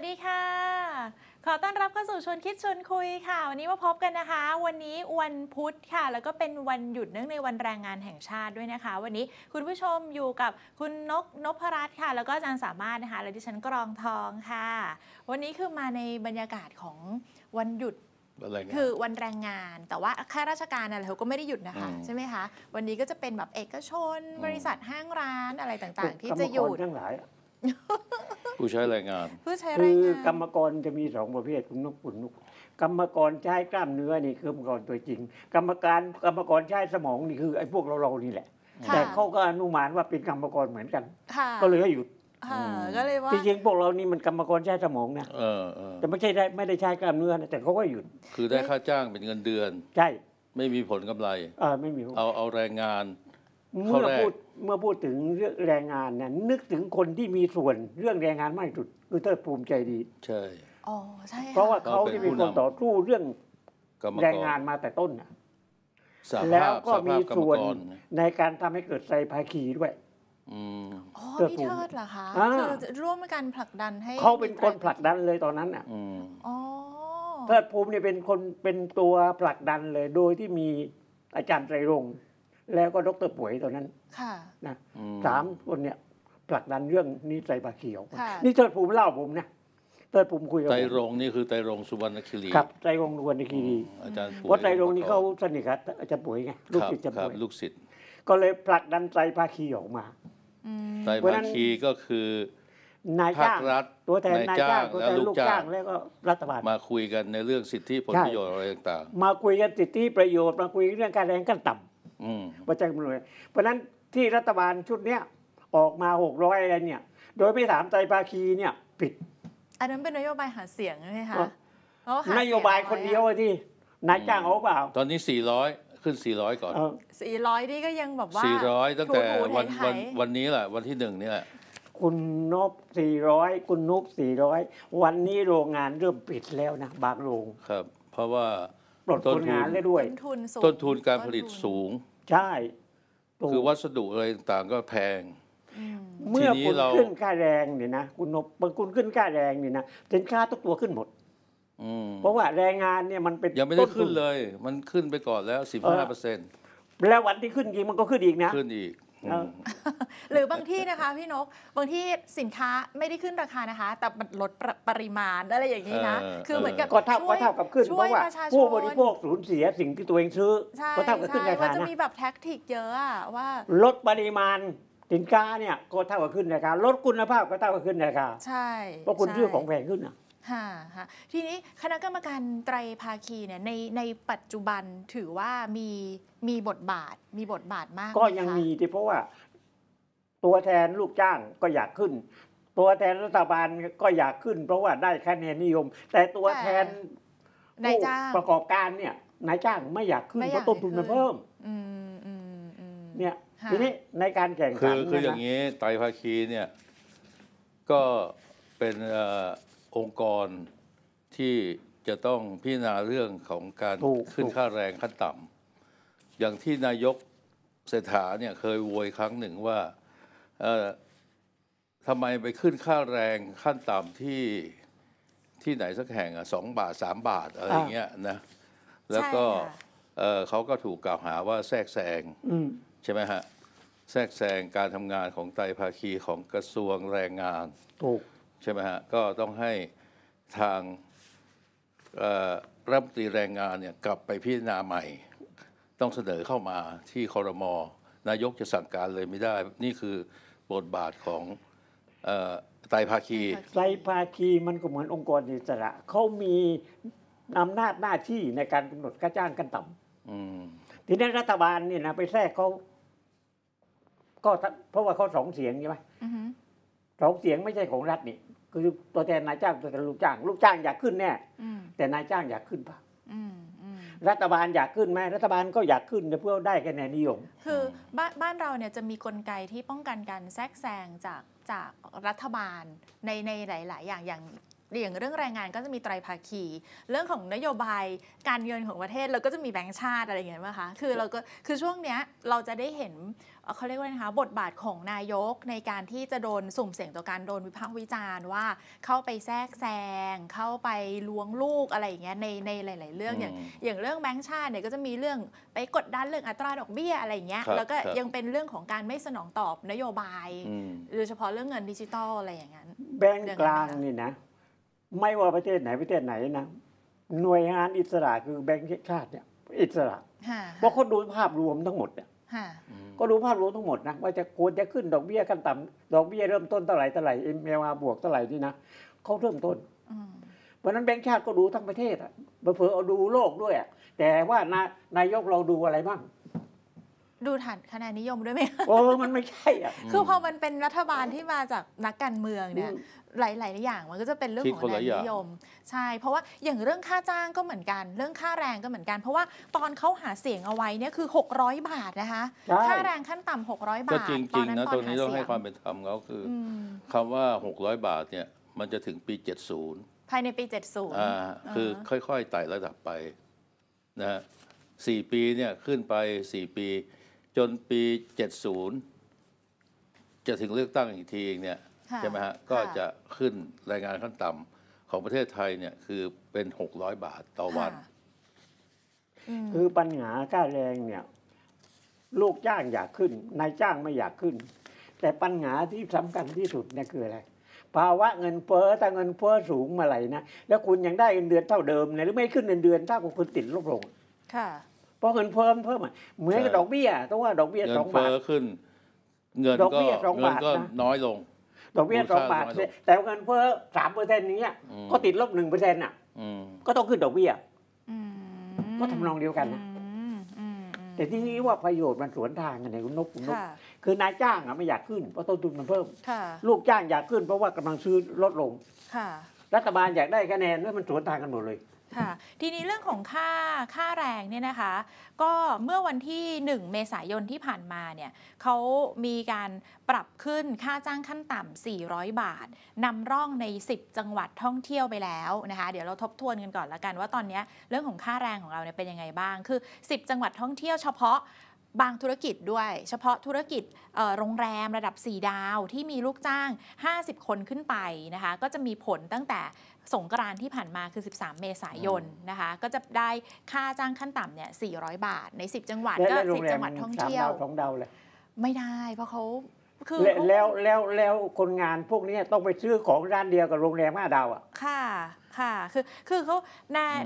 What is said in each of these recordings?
สดีค่ะ ขอต้อนรับเข้าสู่ชวนคิดชวนคุยค่ะวันนี้มาพบกันนะคะ วันนี้วันพุธค่ะ แล้วก็เป็นวันหยุดเนื่องในวันแรงงานแห่งชาติด้วยนะคะ วันนี้คุณผู้ชมอยู่กับคุณนกนพรัตน์ค่ะ แล้วก็อาจารย์สามารถนะคะ และดิฉันกรองทองค่ะ วันนี้คือมาในบรรยากาศของวันหยุดคือวันแรงงาน แต่ว่าข้าราชการอะไรเขาก็ไม่ได้หยุดนะคะใช่ไหมคะ วันนี้ก็จะเป็นแบบเอกชน บริษัทห้างร้านอะไรต่างๆที่จะหยุดทั้งหลายผู้ใช้แรงงาน ผู้ใช้แรคืงอกรรมกรจะมีสองประเภทคุณนุกคุณนุกกรรมกรใช้กล้ามเนื้อนี่คือกรรมกรตัวจริง กรรมการกรรมกรใช้สมองนี่คือ ไอ้พวกเราเรานี่แหละ แต่เขาก็อนุมานว่าเป็นกรรมกรเหมือนกันก็เลยให้หยุดก็เลยว่าจริงๆพวกเรานี่มันกรรมกรใช้สมองนะแต่ไม่ใช่ได้ไม่ได้ใช้กล้ามเนื้อนะแต่เขาก็หยุดคือได้ค่าจ้างเป็นเงินเดือน ใช่ไม่มีผลกำไรเออไม่มีเอาเอาแรงงานเขามื่อแรกพูดเมื่อพูดถึงเรื่องแรงงานเนี่ย นึกถึงคนที่มีส่วนเรื่องแรงงานมากที่สุดคือเทิดภูมิใจดี ใช่อ๋อใช่เพราะว่าเขาที่เป็นคนต่อสู้เรื่องแรงงานมาแต่ต้นนะแล้วก็มีส่วนในการทำให้เกิดไซภาคีด้วย อืมอ๋อทิพี่เทิดเหรอคะคือร่วมกันผลักดันให้เขาเป็นคนผลักดันเลยตอนนั้นอ่ะอืมอ๋อเทิดภูมิเนี่ยเป็นคนเป็นตัวผลักดันเลย โดยที่มีอาจารย์ไตรรงค์แล้วก็ดรป่วยตอนนั้นนะสามคนเนี่ยผลักดันเรื่องนี้ใจปบาเขียว นี่เติร์ดภูมิเล่าผมนะเติร์ดภูมิคุยกับไตรงนี่คือไตรงสุวรรณคีรีครับไตรงสุวรรณคีรีอาจารย์ปุ๋ยว่าไตรงนี่เขาสนิทกับอาจารย์ปุ๋ยไงลูกศิษย์จะปุ๋ยลูกศิษย์ก็เลยผลักดันใจปลาขีออกมาไตรภาคีก็คือนายจ้างรัฐตัวแทนนายจ้างแล้วลูกจ้างแล้วก็รัฐบาล มาคุยกันในเรื่องสิทธิผลประโยชน์อะไรต่างๆมาคุยกันสิทธิประโยชน์มาคุยเรื่องการแรงขั้นต่ำประจักมันเลยเพราะนั้นที่รัฐบาลชุดเนี้ยออกมา 600อะไรเนี่ย โดยไม่ถามใจภาคีเนี่ยปิด อันนั้นเป็นนโยบายหาเสียงใช่ไหมคะนโยบายคนเดียวที่นายจ้างเอาเปล่า ตอนนี้ 400 ขึ้น 400 ก่อน400นี่ก็ยังแบบว่า400ตั้งแต่วันวันวันนี้แหละ วันที่หนึ่งเนี่ย คุณนบ400คุณนุบ400 วันนี้โรงงานเริ่มปิดแล้วนะบางโรงครับ เพราะว่าลดคนงานแล้วด้วยต้นทุนการผลิตสูง ใช่คือวัสดุอะไรต่างก็แพง เมื่อคุณขึ้นค่าแรงเนี่ยนะ คุณนบบางคุณขึ้นค่าแรงเนี่ยนะสินค้าทุกตัวขึ้นหมด เพราะว่าแรงงานเนี่ยมันเป็นยังไม่ได้ขึ้นเลย มันขึ้นไปก่อนแล้วสิบห้าเปอร์เซ็นต์แล้ววันที่ขึ้นจริงมันก็ขึ้นอีกนะ ขึ้นอีกหรือบางที่นะคะพี่นกบางที่สินค้าไม่ได้ขึ้นราคานะคะ แต่มันลดปริมาณอะไรอย่างนี้นะคือเหมือนกับก็เท่าก็เท่ากับขึ้นเพราะว่าผู้บริโภคสูญเสียสิ่งที่ตัวเองซื้อ ก็เท่ากับขึ้นราคานะมันจะมีแบบแท็กติกเยอะว่าลดปริมาณสินค้าเนี่ยก็เท่ากับขึ้นราคาลดคุณภาพก็เท่ากับขึ้นราคาใช่เพราะคุณซื้อของแพงขึ้นอ่ะฮ่ะฮะทีนี้คณะกรรมการไตรภาคีเนี่ยในในปัจจุบันถือว่ามีมีบทบาทมีบทบาทมาก ก็ยังมีที่เพราะว่า ตัวแทนลูกจ้างก็อยากขึ้น ตัวแทนรัฐบาลก็อยากขึ้น เพราะว่าได้คะแนนนิยม แต่ตัวแทนผู้ประกอบการเนี่ย นายจ้างไม่อยากขึ้นเพราะต้นทุนมันเพิ่มเนี่ยทีนี้ในการแข่งขันคือคืออย่างนี้ ไตรภาคีเนี่ย ก็เป็นองค์กรที่จะต้องพิจารณาเรื่องของการขึ้นค่าแรงขั้นต่ำอย่างที่นายกเศรษฐาเนี่ยเคยโวยครั้งหนึ่งว่าทำไมไปขึ้นค่าแรงขั้นต่ำที่ที่ไหนสักแห่งอ่ะสองบาทสามบาทอะไรเงี้ยนะแล้วก็เขาก็ถูกกล่าวหาว่าแทรกแซงใช่ไหมฮะแทรกแซงการทำงานของไตภาคีของกระทรวงแรงงานถูกใช่ไหมฮะก็ต้องให้ทางรัฐมนตรีแรงงานเนี่ย กลับไปพิจารณาใหม่ ต้องเสนอเข้ามาที่คอรมอนายกจะสั่งการเลยไม่ได้ นี่คือบทบาทของไตภาคีไตภาคีมันก็เหมือนองค์กรอิสระ เขามี อำนาจหน้าที่ในการกำหนดค่าจ้างกันต่ำทีนี้รัฐบาลเนี่ยนะไปแทรกเขาก็เพราะว่าเขาสองเสียงใช่ไหมสองเสียงไม่ใช่ของรัฐนี่คือตัวแทนนายจ้างตัวแทนลูกจ้างลูกจ้างอยากขึ้นแน่แต่นายจ้างอยากขึ้นปะรัฐบาลอยากขึ้นไหมรัฐบาลก็อยากขึ้นเพื่อได้คะแนนนิยม คือบ้านบ้านเราเนี่ยจะมีกลไกที่ป้องกันการแทรกแซงจากจากรัฐบาลในในหลาย ๆอย่างอย่างอย่างเรื่องแรงงานก็จะมีไตรภาคีเรื่องของนโยบายการเงินของประเทศเราก็จะมีแบงก์ชาติอะไรอย่างเงี้ยหมคะคือเราก็คือช่วงเนี้ยเราจะได้เห็นเขาเรียกว่านะคะบทบาทของนายกในการที่จะโดนสุ่มเสี่ยงต่อการโดนวิพากษ์วิจารณ์ว่า เข้าไปแทรกแซงเข้าไปล้วงลูกอะไรอย่างเงี้ยในในหลาย ๆ เรื่อง อย่างอย่างเรื่องแบงก์ชาติเนี่ยก็จะมีเรื่องไปกดดันเรื่องอัตราดอกเบี้ยอะไรอย่างเงี้ยแล้วก็ยังเป็นเรื่องของการไม่สนองตอบนโยบายโดยเฉพาะเรื่องเงินดิจิตอลอะไรอย่างนั้นแบงก์กลางนี่นะไม่ว่าประเทศไหนประเทศไหนนะ หน่วยงานอิสระคือแบงค์ชาติ เนี่ย อิสระเพราะเขาดูภาพรวมทั้งหมดเนี่ยก็ดูภาพรวมทั้งหมดนะว่าจะควรจะขึ้นดอกเบี้ยกันต่ำดอกเบี้ยเริ่มต้นเท่าไหร่เท่าไหร่เอ็มเอวาบวกเท่าไหร่นี่นะเขาเริ่มต้นเพราะนั้นแบงค์ชาติก็ดูทั้งประเทศอ่ะเผื่อเอาดูโลกด้วยแต่ว่านานายกเราดูอะไรบ้างดูฐานคะแนนนิยมด้วยไหมโอ้มันไม่ใช่อ่ะคือพอมันเป็นรัฐบาลที่มาจากนักการเมืองเนี่ยหลายหลายอย่างมันก็จะเป็นเรื่องของแรงนิยม ใช่เพราะว่าอย่างเรื่องค่าจ้างก็เหมือนกัน เรื่องค่าแรงก็เหมือนกัน เพราะว่าตอนเขาหาเสียงเอาไว้เนี่ยคือ 600 บาทนะคะค่าแรงขั้นต่ำ600บาทก็จริงๆนะตอนนี้ต้องให้ความเป็นธรรมเขาคือคำว่า600บาทเนี่ยมันจะถึงปี 70 ภายในปี 70อ่าคือค่อยๆไต่ระดับไปนะฮะสี่ปีเนี่ยขึ้นไปสี่ปี จนปี 70 จะถึงเลือกตั้งอีกทีเนี่ยใช่ไหมฮะ ก็จะขึ้นรายงานขั้นต่ำของประเทศไทยเนี่ยคือเป็นหกร้อยบาทต่อวัน คือปัญหาค่าแรงเนี่ย ลูกจ้างอยากขึ้น นายจ้างไม่อยากขึ้น แต่ปัญหาที่สำคัญที่สุดเนี่ยคืออะไร ภาวะเงินเฟ้อถ้าเงินเฟ้อสูงมาไห่นะแล้วคุณยังได้เงินเดือนเท่าเดิมเนี่ยหรือไม่ขึ้นเงินเดือน ถ้าคุณติดลบลงค่ะเพราะเงินเพิ่มเพิ่มเหมือนกับดอกเบี้ยต้องว่าดอกเบี้ยสองบาทเงินเฟ้อขึ้น เงินก็เงินก็น้อยลงดอกเบี้ยสองบาทแต่เงินเฟ้อสามเปอร์เซ็นต์นี้ก็ติดลบหนึ่งเปอร์เซ็นต์อ่ะก็ต้องขึ้นดอกเบี้ยก็ทำนองเดียวกันนะแต่ที่นี้ว่าประโยชน์มันสวนทางกันในคุณนกคุณนกคือนายจ้างอ่ะไม่อยากขึ้นเพราะต้นทุนมันเพิ่มลูกจ้างอยากขึ้นเพราะว่ากำลังซื้อลดลงรัฐบาลอยากได้คะแนนด้วยมันสวนทางกันหมดเลยค่ะทีนี้เรื่องของค่าค่าแรงเนี่ยนะคะ ก็เมื่อวันที่ 1 เมษายนที่ผ่านมาเนี่ยเขามีการปรับขึ้นค่าจ้างขั้นต่ำ 400 บาทนำร่องใน 10 จังหวัดท่องเที่ยวไปแล้วนะคะเดี๋ยวเราทบทวนกันก่อนละกันว่าตอนนี้เรื่องของค่าแรงของเราเนี่ยเป็นยังไงบ้างคือ 10 จังหวัดท่องเที่ยวเฉพาะบางธุรกิจด้วยเฉพาะธุรกิจโรงแรมระดับ 4 ดาวที่มีลูกจ้าง 50 คนขึ้นไปนะคะก็จะมีผลตั้งแต่สงกรานที่ผ่านมาคือ 13 เมษายนนะคะ ก็จะได้ค่าจ้างขั้นต่ำเนี่ย 400 บาท ใน 10 จังหวัดก็ 10 จังหวัดท่องเที่ยวสองดาวเลย ไม่ได้ เพราะเขาคือแล้วแล้วแล้วคนงานพวกนี้ต้องไปซื้อของร้านเดียวกับโรงแรมห้าดาวอ่ะค่ะ ค่ะ คือ คือเขา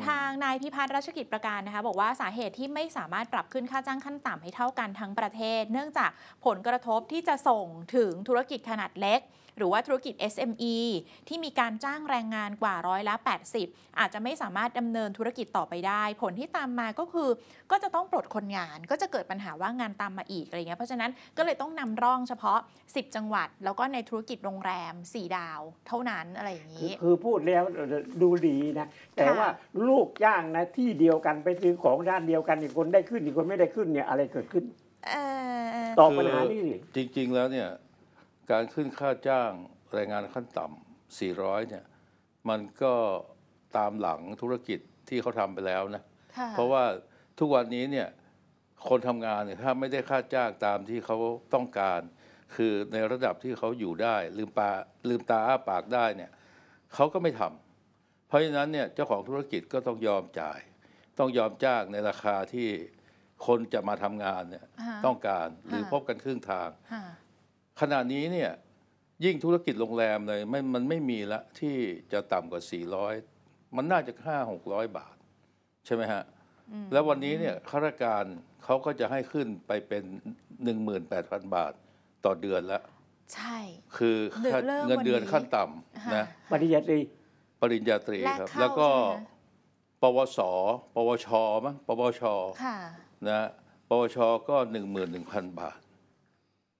ทางนายพิพัฒน์รัชกิจประการนะคะ บอกว่าสาเหตุที่ไม่สามารถปรับขึ้นค่าจ้างขั้นต่ำให้เท่ากันทั้งประเทศ เนื่องจากผลกระทบที่จะส่งถึงธุรกิจขนาดเล็กหรือว่าธุรกิจ SME ที่มีการจ้างแรงงานกว่าร้อยละ 80 อาจจะไม่สามารถดำเนินธุรกิจต่อไปได้ ผลที่ตามมาก็คือก็จะต้องปลดคนงาน ก็จะเกิดปัญหาว่างงานตามมาอีกอะไรเงี้ยเพราะฉะนั้นก็เลยต้องนำร่องเฉพาะ 10 จังหวัด แล้วก็ในธุรกิจโรงแรม 4 ดาวเท่านั้นอะไรอย่างนี้ คือพูดแล้วดูดีนะ แต่ว่าลูกจ้างนะที่เดียวกันไปซื้อของด้านเดียวกันอีกคนได้ขึ้นอีกคนไม่ได้ขึ้นเนี่ยอะไรเกิดขึ้นตอบปัญหานี่จริง ๆ แล้วเนี่ยการขึ้นค่าจ้างแรงงานขั้นต่ำ 400 เนี่ย มันก็ตามหลังธุรกิจที่เขาทำไปแล้วนะ เพราะว่าทุกวันนี้เนี่ยคนทำงานเนี่ยถ้าไม่ได้ค่าจ้างตามที่เขาต้องการ คือในระดับที่เขาอยู่ได้ลืมปาลืมตาอ้าปากได้เนี่ยเขาก็ไม่ทำเพราะฉะนั้นเนี่ยเจ้าของธุรกิจก็ต้องยอมจ่าย ต้องยอมจ้างในราคาที่คนจะมาทำงานเนี่ยต้องการหรือพบกันครึ่งทางขณะนี้เนี่ยยิ่งธุรกิจโรงแรมเลยมันมันไม่มีละ ที่จะต่ำกว่า 400มันน่าจะ5 600 บาท ใช่ไหมฮะ แล้ววันนี้เนี่ยข้าราชการเขาก็จะให้ขึ้นไปเป็น 18,000 บาทต่อเดือนละใช่ คือเงินเดือนขั้นต่ำนะปริญญาตรี ปริญญาตรีครับ แล้วก็ปวสปวชมั้งปวชนะปวชก็11,000 บาท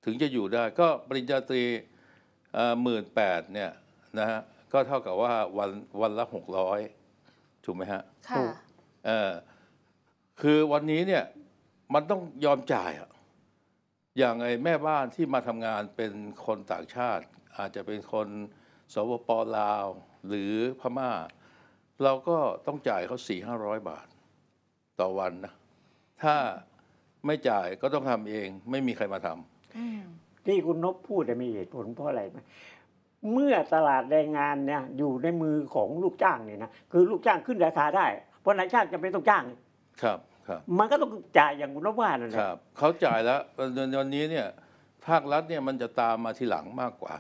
ถึงจะอยู่ได้ก็ปริญญาตรีหมื่นแปดเนี่ย นะฮะ ก็เท่ากับว่าวันวันละหกร้อยถูกไหมฮะค่ะเออคือวันนี้เนี่ย มันต้องยอมจ่ายอะอย่างไอ้แม่บ้านที่มาทำงานเป็นคนต่างชาติ อาจจะเป็นคนสวปลาวหรือพม่า เราก็ต้องจ่ายเขาสี่ห้าร้อยบาทต่อวันนะ ถ้าไม่จ่ายก็ต้องทำเองไม่มีใครมาทำที่คุณนพพูดมีเหตุผลเพราะอะไรไหมเมื่อตลาดแรงงานเนี่ยอยู่ในมือของลูกจ้างเนี่ยนะคือลูกจ้างขึ้นราคาได้ เพราะนายจ้างจะไม่ต้องจ้าง ครับ ครับ มันก็ต้องจ่ายอย่างคุณนพว่านั่นแหละครับ เขาจ่ายแล้ววันนี้เนี่ยภาครัฐเนี่ยมันจะตามมาทีหลังมากกว่า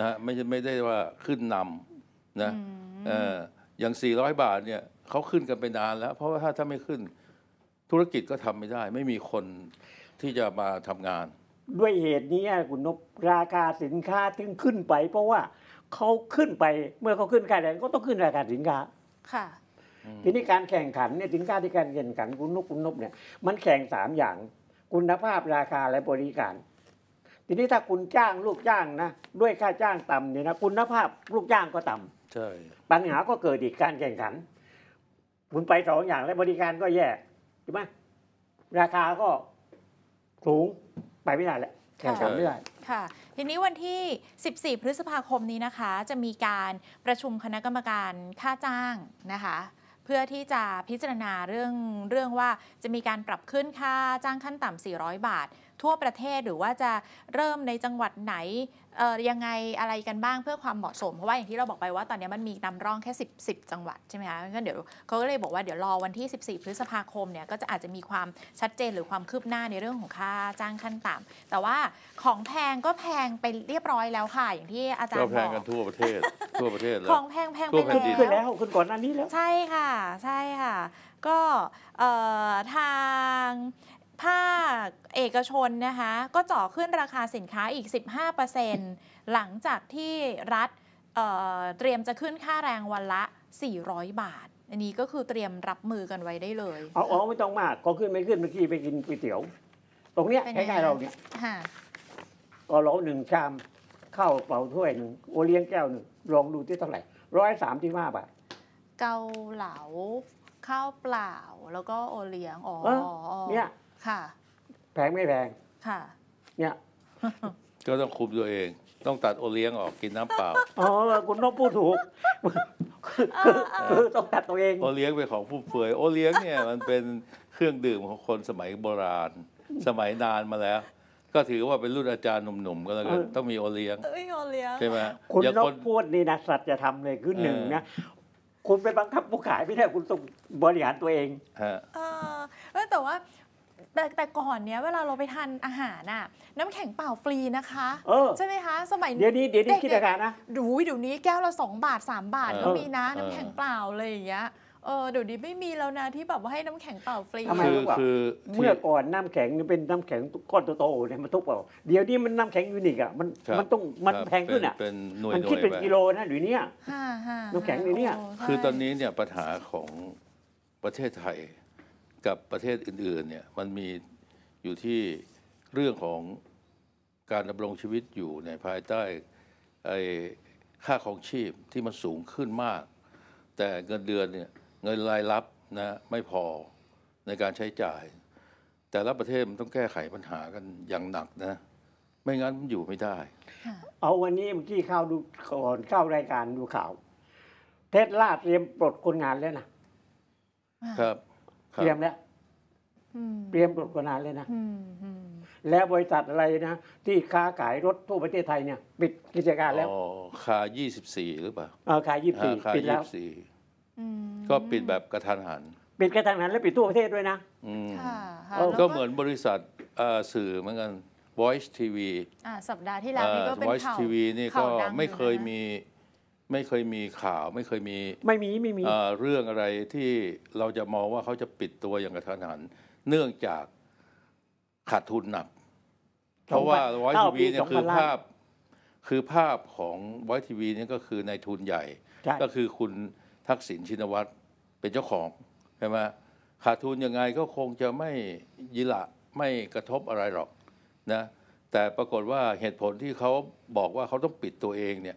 นะไม่ไม่ได้ว่าขึ้นนำนะเอออย่าง 400 บาทเนี่ยเขาขึ้นกันไปนานแล้ว เพราะว่าถ้าถ้าไม่ขึ้น ธุรกิจก็ทำไม่ได้ ไม่มีคนที่จะมาทำงานด้วยเหตุนี้คุณนบราคาสินค้าถึงขึ้นไป เพราะว่าเขาขึ้นไป เมื่อเขาขึ้นค่าแรงก็ต้องขึ้นราคาสินค้า ค่ะ ทีนี้การแข่งขันเนี่ยสินค้าที่การแข่งขันคุณนบคุณนบเนี่ยมันแข่งสามอย่างคุณภาพ ราคาและบริการ ทีนี้ถ้าคุณจ้างลูกจ้างนะ ด้วยค่าจ้างต่ำเนี่ยนะคุณภาพลูกจ้างก็ต่ำใช่ ปัญหาก็เกิดอีกการแข่งขันคุณไปสองอย่างและบริการก็แย่ใช่ไหมราคาก็สูงไปไม่ได้แล้วแข่งขันไม่ได้ค่ะ ทีนี้วันที่ 14 พฤษภาคมนี้นะคะ จะมีการประชุมคณะกรรมการค่าจ้างนะคะ เพื่อที่จะพิจารณาเรื่องเรื่องว่าจะมีการปรับขึ้นค่าจ้างขั้นต่ำ 400 บาท ทั่วประเทศหรือว่าจะเริ่มในจังหวัดไหนยังไงอะไรกันบ้างเพื่อความเหมาะสม เพราะว่าอย่างที่เราบอกไปว่าตอนนี้มันมีนำร่องแค่ 10บ0จังหวัดใช่ไหมคะงั้นเดี๋ยวเขาก็เลยบอกว่าเดี๋ยวรอวันที่ 14 พฤษภาคมเนี่ยก็จะอาจจะมีความชัดเจนหรือความคืบหน้าในเรื่องของค่าจ้างขั้นต่ำแต่ว่าของแพงก็แพงไปเรียบร้อยแล้วค่ะอย่างที่อาจารย์บอกก็แพงกันทั่วประเทศทั่วประเทศแล้วของแพงแพงไปแล้วคนก่อนหน้านี้แล้วใช่ค่ะใช่ค่ะก็ทางภาคเอกชนนะคะก็จ่อขึ้นราคาสินค้าอีก 15%หลังจากที่รัฐเเตรียมจะขึ้นค่าแรงวันละ 400 บาท อันนี้ก็คือเตรียมรับมือกันไว้ได้เลยเอ๋อไม่ต้องมากก็ขึ้นไม่ขึ้นเมื่อกี้ไปกินก๋วยเตี๋ยว ตรงเนี้ยใกล้ๆเราเนี่ยก็้อาหนึ่งชามข้าวเปล่าถ้วยหนึ่งโอเลี้ยงแก้วหนึ่งลองดูที่เท่าไหร่ร้อยสามที่ห้าบาทเกาเหลาข้าวเปล่า แล้วก็โอเลี้ยงอ๋อเนี่ยค่ะแพงไม่แพงค่ะเนี่ยก็ต้องคุมตัวเอง ต้องตัดโอเลี้ยงออกกินน้ำเปล่าอ๋อคุณนงพูดถูกคือต้องตัดตัวเองโอเลี้ยงเป็นของผู้เฟื่อยโอเลี้ยงเนี่ยมันเป็นเครื่องดื่มของคนสมัยโบราณ สมัยนานมาแล้ว ก็ถือว่าเป็นรุ่นอาจารย์หนุ่มๆก็แล้วกันต้องมีโอเลี้ยงโอเลี้ยงใช่ไหมคุณนงพูดนี่นะสัจธรรมเลยคือหนึ่งนะคุณไปบังคับผู้ขายไม่ได้คุณต้องบริหารตัวเองฮะเออแต่ว่าแต่แต่ก่อนเนี้ยเวลาเราไปทานอาหารน่ะน้ำแข็งเปล่าฟรีนะคะออใช่ไหมคะสมัยเดี๋ยวนี้เดี๋ยวนี้คิดราคานะดูเดี๋ยวนี้แก้วละสองบาทสามบาทก็มีนะน้ำแข็งเปล่าเลยอย่างเงี้ยเออเดี๋ยวนี้ไม่มีแล้วนะที่แบบว่าให้น้ำแข็งเปล่าฟรีทำไม่ะคือ เมื่อก่อนน้ำแข็งเป็นน้ำแข็งก้อนโตๆเนี่ยมันทุกเปล่าเดี๋ยวนี้มันน้ำแข็งยูนิคอ่ะมันมันต้องมันแพงขึ้นอ่ะมันคิดเป็นกิโลนะหรือเนี้ยน้ำแข็งือเนี้ยคือตอนนี้เนี่ยปัญหาของประเทศไทยกับประเทศอื่นๆเนี่ยมันมีอยู่ที่เรื่องของการดำรงชีวิตอยู่ในภายใต้ไอ้ค่าของชีพที่มันสูงขึ้นมาก แต่เงินเดือนเนี่ยเงินรายรับนะ ไม่พอในการใช้จ่าย แต่ละประเทศมันต้องแก้ไขปัญหากันอย่างหนักนะ ไม่งั้นมันอยู่ไม่ได้เอาวันนี้เมื่อกี้เข้าดูก่อนเข้ารายการดูข่าวเทสลาเตรียมปลดคนงานแล้วนะครับเตรียมแล้ว เตรียมกว่านานเลยนะ แล้วบริษัทอะไรนะที่ค้าขายรถทั่วประเทศไทยเนี่ยปิดกิจการแล้วอ๋อบาี่หรือเปล่าอ่าบสี่ปิดแล้ว ก็ปิดแบบกระทันหัน ปิดกระทันหันแล้วปิดทั่วประเทศด้วยนะ ก็เหมือนบริษัทสื่อเหมือนกัน Voice TV สัปดาห์ที่แล้วนี่ก็เป็นข่าว Voice TV นี่ก็ไม่เคยมีไม่เคยมีข่าวไม่เคยมีไม่มีไม่มีเรื่องอะไรที่เราจะมองว่าเขาจะปิดตัวอย่างกระทันหันเนื่องจากขาดทุนหนักเพราะว่าว้อยทีวีเนี่ยคือภาพ คือภาพของว้อยทีวีเนี่ยก็คือในทุนใหญ่ ก็คือคุณทักษิณชินวัตรเป็นเจ้าของใช่ไหมขาดทุนยังไงก็คงจะไม่ยิละไม่กระทบอะไรหรอกนะแต่ปรากฏว่าเหตุผลที่เขาบอกว่าเขาต้องปิดตัวเองเนี่ย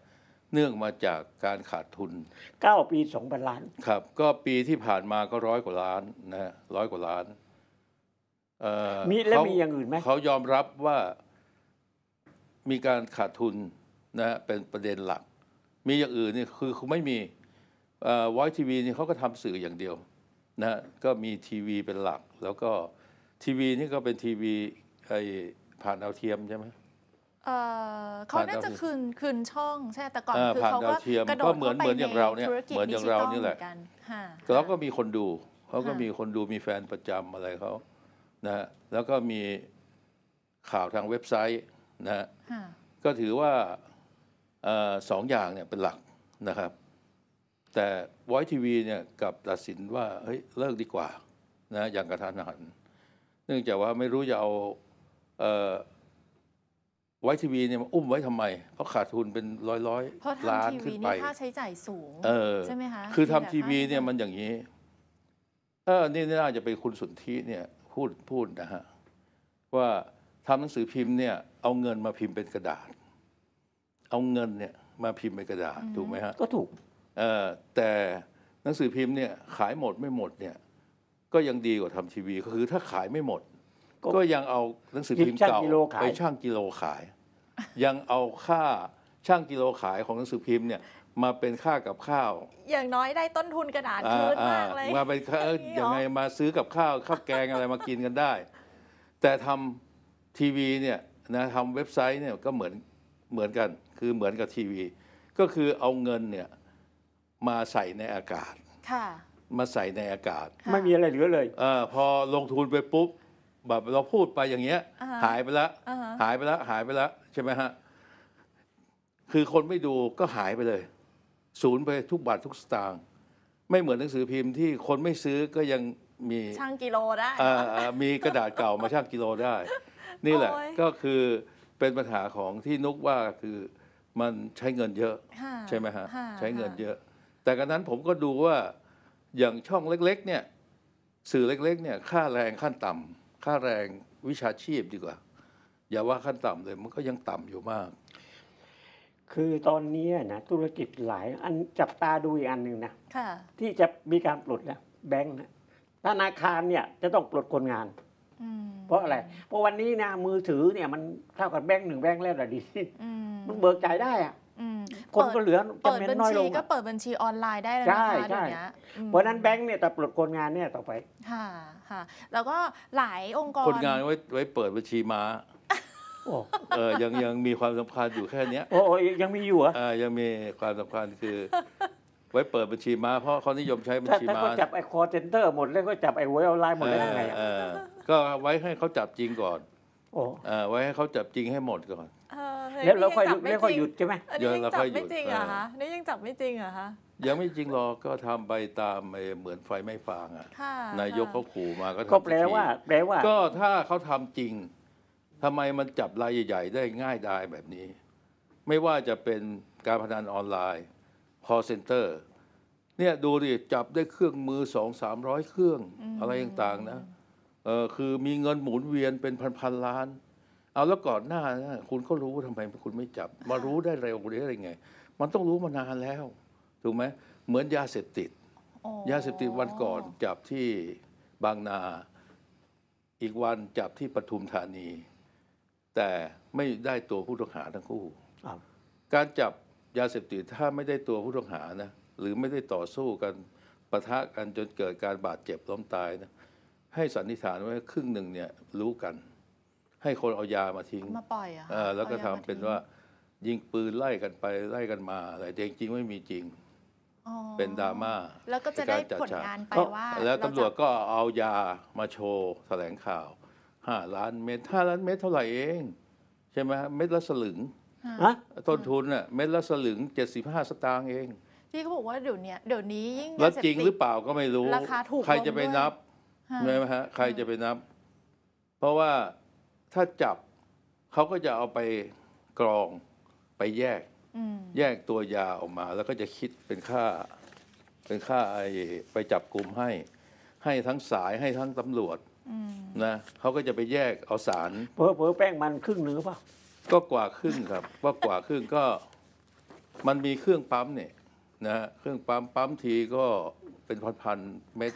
เนื่องมาจากการขาดทุน 9 ปี2พันล้านครับ ก็ปีที่ผ่านมาก็ร้อยกว่าล้านนะร้อยกว่าล้านมีแล้วมีอย่างอื่นไหมเขายอมรับว่ามีการขาดทุนนะเป็นประเด็นหลัก มีอย่างอื่นนี่คือคงไม่มีวอยทีวีนี่เขาก็ทำสื่ออย่างเดียวนะก็มีทีวีเป็นหลัก แล้วก็ทีวีนี่ก็เป็นทีวีไอผ่านดาวเทียมใช่ไหมเเขาน่าจะคืน คืนช่องใช่ แต่ก่อนคือเขาก็กระโดดเข้าไปเอนธุรกิจดิจิี่ลเหมือนอย่างนแเขาก็มีคนดู เขาก็มีคนดูมีแฟนประจำอะไรเขานะ แล้วก็มีข่าวทางเว็บไซต์นะก็ถือว่าสองอย่างเนี่ยเป็นหลักนะครับ แต่วอยทีวีเนี่ยกับตัดสินว่า เฮ้ย เลิกดีกว่านะอย่างกระทานหันเนื่องจากว่าไม่รู้จะเอาไวทีวีเนี่ยอุ้มไว้ทำไมเพราะขาดทุนเป็นร้อยร้อย ล้านขึ้นไปค่าใช้จ่ายสูง ใช่ไหมคะคือทำทีวี เนี่ยมันอย่างนี้เออนี่น่าจะเป็นคุณสุนทีเนี่ยพูดพูดนะฮะว่าทำหนังสือพิมพ์เนี่ย เอาเงินมาพิมพ์เป็นกระดาษ เอาเงินเนี่ยมาพิมพ์เป็นกระดาษถูกไหมฮะก็ถูกเออแต่หนังสือพิมพ์เนี่ยขายหมดไม่หมดเนี่ย ก็ยังดีกว่าทำทีวี ก็คือถ้าขายไม่หมด ก็ยังเอาหนังสือพิมพ์เก่าไปช่างกิโลขายยังเอาค่าช่างกิโลขายของหนังสือพิมพ์เนี่ย มาเป็นค่ากับข้าว อย่างน้อยได้ต้นทุนกระดาษเยอะมากเลยมาเป็นค่าอย่างไงมาซื้อกับข้าวข้าวแกงอะไรมากินกันได้ แต่ทำทีวีเนี่ยนะทำเว็บไซต์เนี่ยก็เหมือนเหมือนกัน คือเหมือนกับทีวี ก็คือเอาเงินเนี่ยมาใส่ในอากาศมาใส่ในอากาศ ไม่มีอะไรเหลือเลยเออพอลงทุนไปปุ๊บแบบเราพูดไปอย่างเงี้ยหายไปละหายไปละหายไปละใช่ไหมฮะ คือคนไม่ดูก็หายไปเลย ศูนย์ไปทุกบาททุกสตางค์ ไม่เหมือนหนังสือพิมพ์ที่คนไม่ซื้อก็ยังมีช่างกิโลได้มีกระดาษเก่ามาช่างกิโลได้ นี่แหละก็คือเป็นปัญหาของที่นุกว่าคือมันใช้เงินเยอะ ใช่ไหมฮะใช้เงินเยอะ แต่กันนั้นผมก็ดูว่าอย่างช่องเล็กๆเนี่ยสื่อเล็กๆเนี่ยค่าแรงขั้นต่ำ ค่าแรงวิชาชีพดีกว่าอย่าว่าขั้นต่ำเลย มันก็ยังต่ำอยู่มาก คือตอนนี้นะธุรกิจหลาย อันจับตาดูอีกอันหนึ่งนะะที่จะมีการปลดแล้วแบงค์นะธนาคารเนี่ย จะต้องปลดคนงาน เพราะอะไร เพราะวันนี้นะมือถือเนี่ย มันเท่ากับแบงค์หนึ่งแบงค์แล้วแต่ดีมันเบิกจ่ายได้อะคนก็เหลือเปิดบัญชีก็เปิดบัญชีออนไลน์ได้แล้วนะคะเดี๋ยวนี้เพราะนั้นแบงค์เนี่ยแต่ปลดคนงานเนี่ยต่อไป ค่ะ ค่ะ แล้วก็หลายองค์กร คนงานไว้ไว้เปิดบัญชีม้าเออยังยังมีความสำคัญอยู่แค่เนี้ยโอ้ยังมีอยู่อ่ะยังมีความสำคัญคือ ไว้เปิดบัญชีม้าเพราะเขานิยมใช้บัญชี้าม้าเขาจับไอ้คอเซนเตอร์หมดแล้วก็จับไอ้ไวออนไลน์หมดแล้วไงก็ไว้ให้เขาจับจริงก่อนโอ้ไว้ให้เขาจับจริงให้หมดก่อนแแล้วเราค่อยแล้วค่อยรหยุดใช่ไหมียังจับไม่จริงเหรอคะนี่ยังจับไม่จริงเหรอคะยังไม่จริงหรอกก็ทำไปตามเหมือนไฟไม่ฟางอ่ะนายกเขาขู่มาก็ทำก็แปลว่า แปลว่า ก็ถ้าเขาทำจริงทำไมมันจับรายใหญ่ได้ง่ายดายแบบนี้ ไม่ว่าจะเป็นการพนันออนไลน์ call center เนี่ยดูดิ จับได้เครื่องมือสองสามร้อยเครื่องอะไรต่าง ๆ นะเออคือมีเงินหมุนเวียนเป็นพัน ๆ ล้าน เอาแล้วก่อนหน้านะคุณก็รู้ทำไมคุณไม่จับมารู้ได้เร็วหรืออะไรไงมันต้องรู้มานานแล้ว ถูกไหมเหมือนยาเสพติดยาเสพติดวันก่อนจับที่บางนา อีกวันจับที่ปทุมธานีแต่ไม่ได้ตัวผู้ต้องหาทั้งคู่การจับยาเสพติด ถ้าไม่ได้ตัวผู้ต้องหานะหรือไม่ได้ต่อสู้กันปะทะกันจนเกิดการบาดเจ็บล้มตายนะให้สันนิษฐานว่าครึ่งหนึ่งเนี่ยรู้กัน ให้คนเอายามาทิ้งมาปล่อยอะค่ะแล้วก็าาทำเป็นว่ายิงปืนไล่กันไป ไล่กันมาอะไรแต่จริงๆไม่มีจริงเป็นดราม่าแล้วก็จะได้ผลงานไปว่าแล้วตำรวจก็เอายามาโชว์แถลงข่าวห้าล้านเมตรห้าล้านเมตรเท่าไหร่เอง ใช่ไหมฮะเม็ดละสลึง ฮะ ต้นทุนอ่ะเม็ดละสลึงเจ็ดสิบห้าสตางค์เอง ที่เขาบอกว่าเดี๋ยวนี้เดี๋ยวนี้ยิ่งแล้วจริงหรือเปล่าก็ไม่รู้ราคาถูกงใครจะไปนับใช่ไหมฮะใครจะไปนับ เพราะว่าถ้าจับเขาก็จะเอาไปกรองไปแยก แยกตัวยาออกมา แล้วก็จะคิดเป็นค่า เป็นค่าไอไปจับกลุ่มให้ ให้ทั้งสายให้ทั้งตำรวจนะเขาก็จะไปแยกเอาสารเพอเพอแป้งมันครึ่งหนึ่งอเปล่าก็กว่าครึ่งครับว่ากว่าครึ่งก็ มันมีเครื่องปั๊มเนี่ยนะเครื่องปั๊มปั๊มทีก็เป็นพันพันเม็ด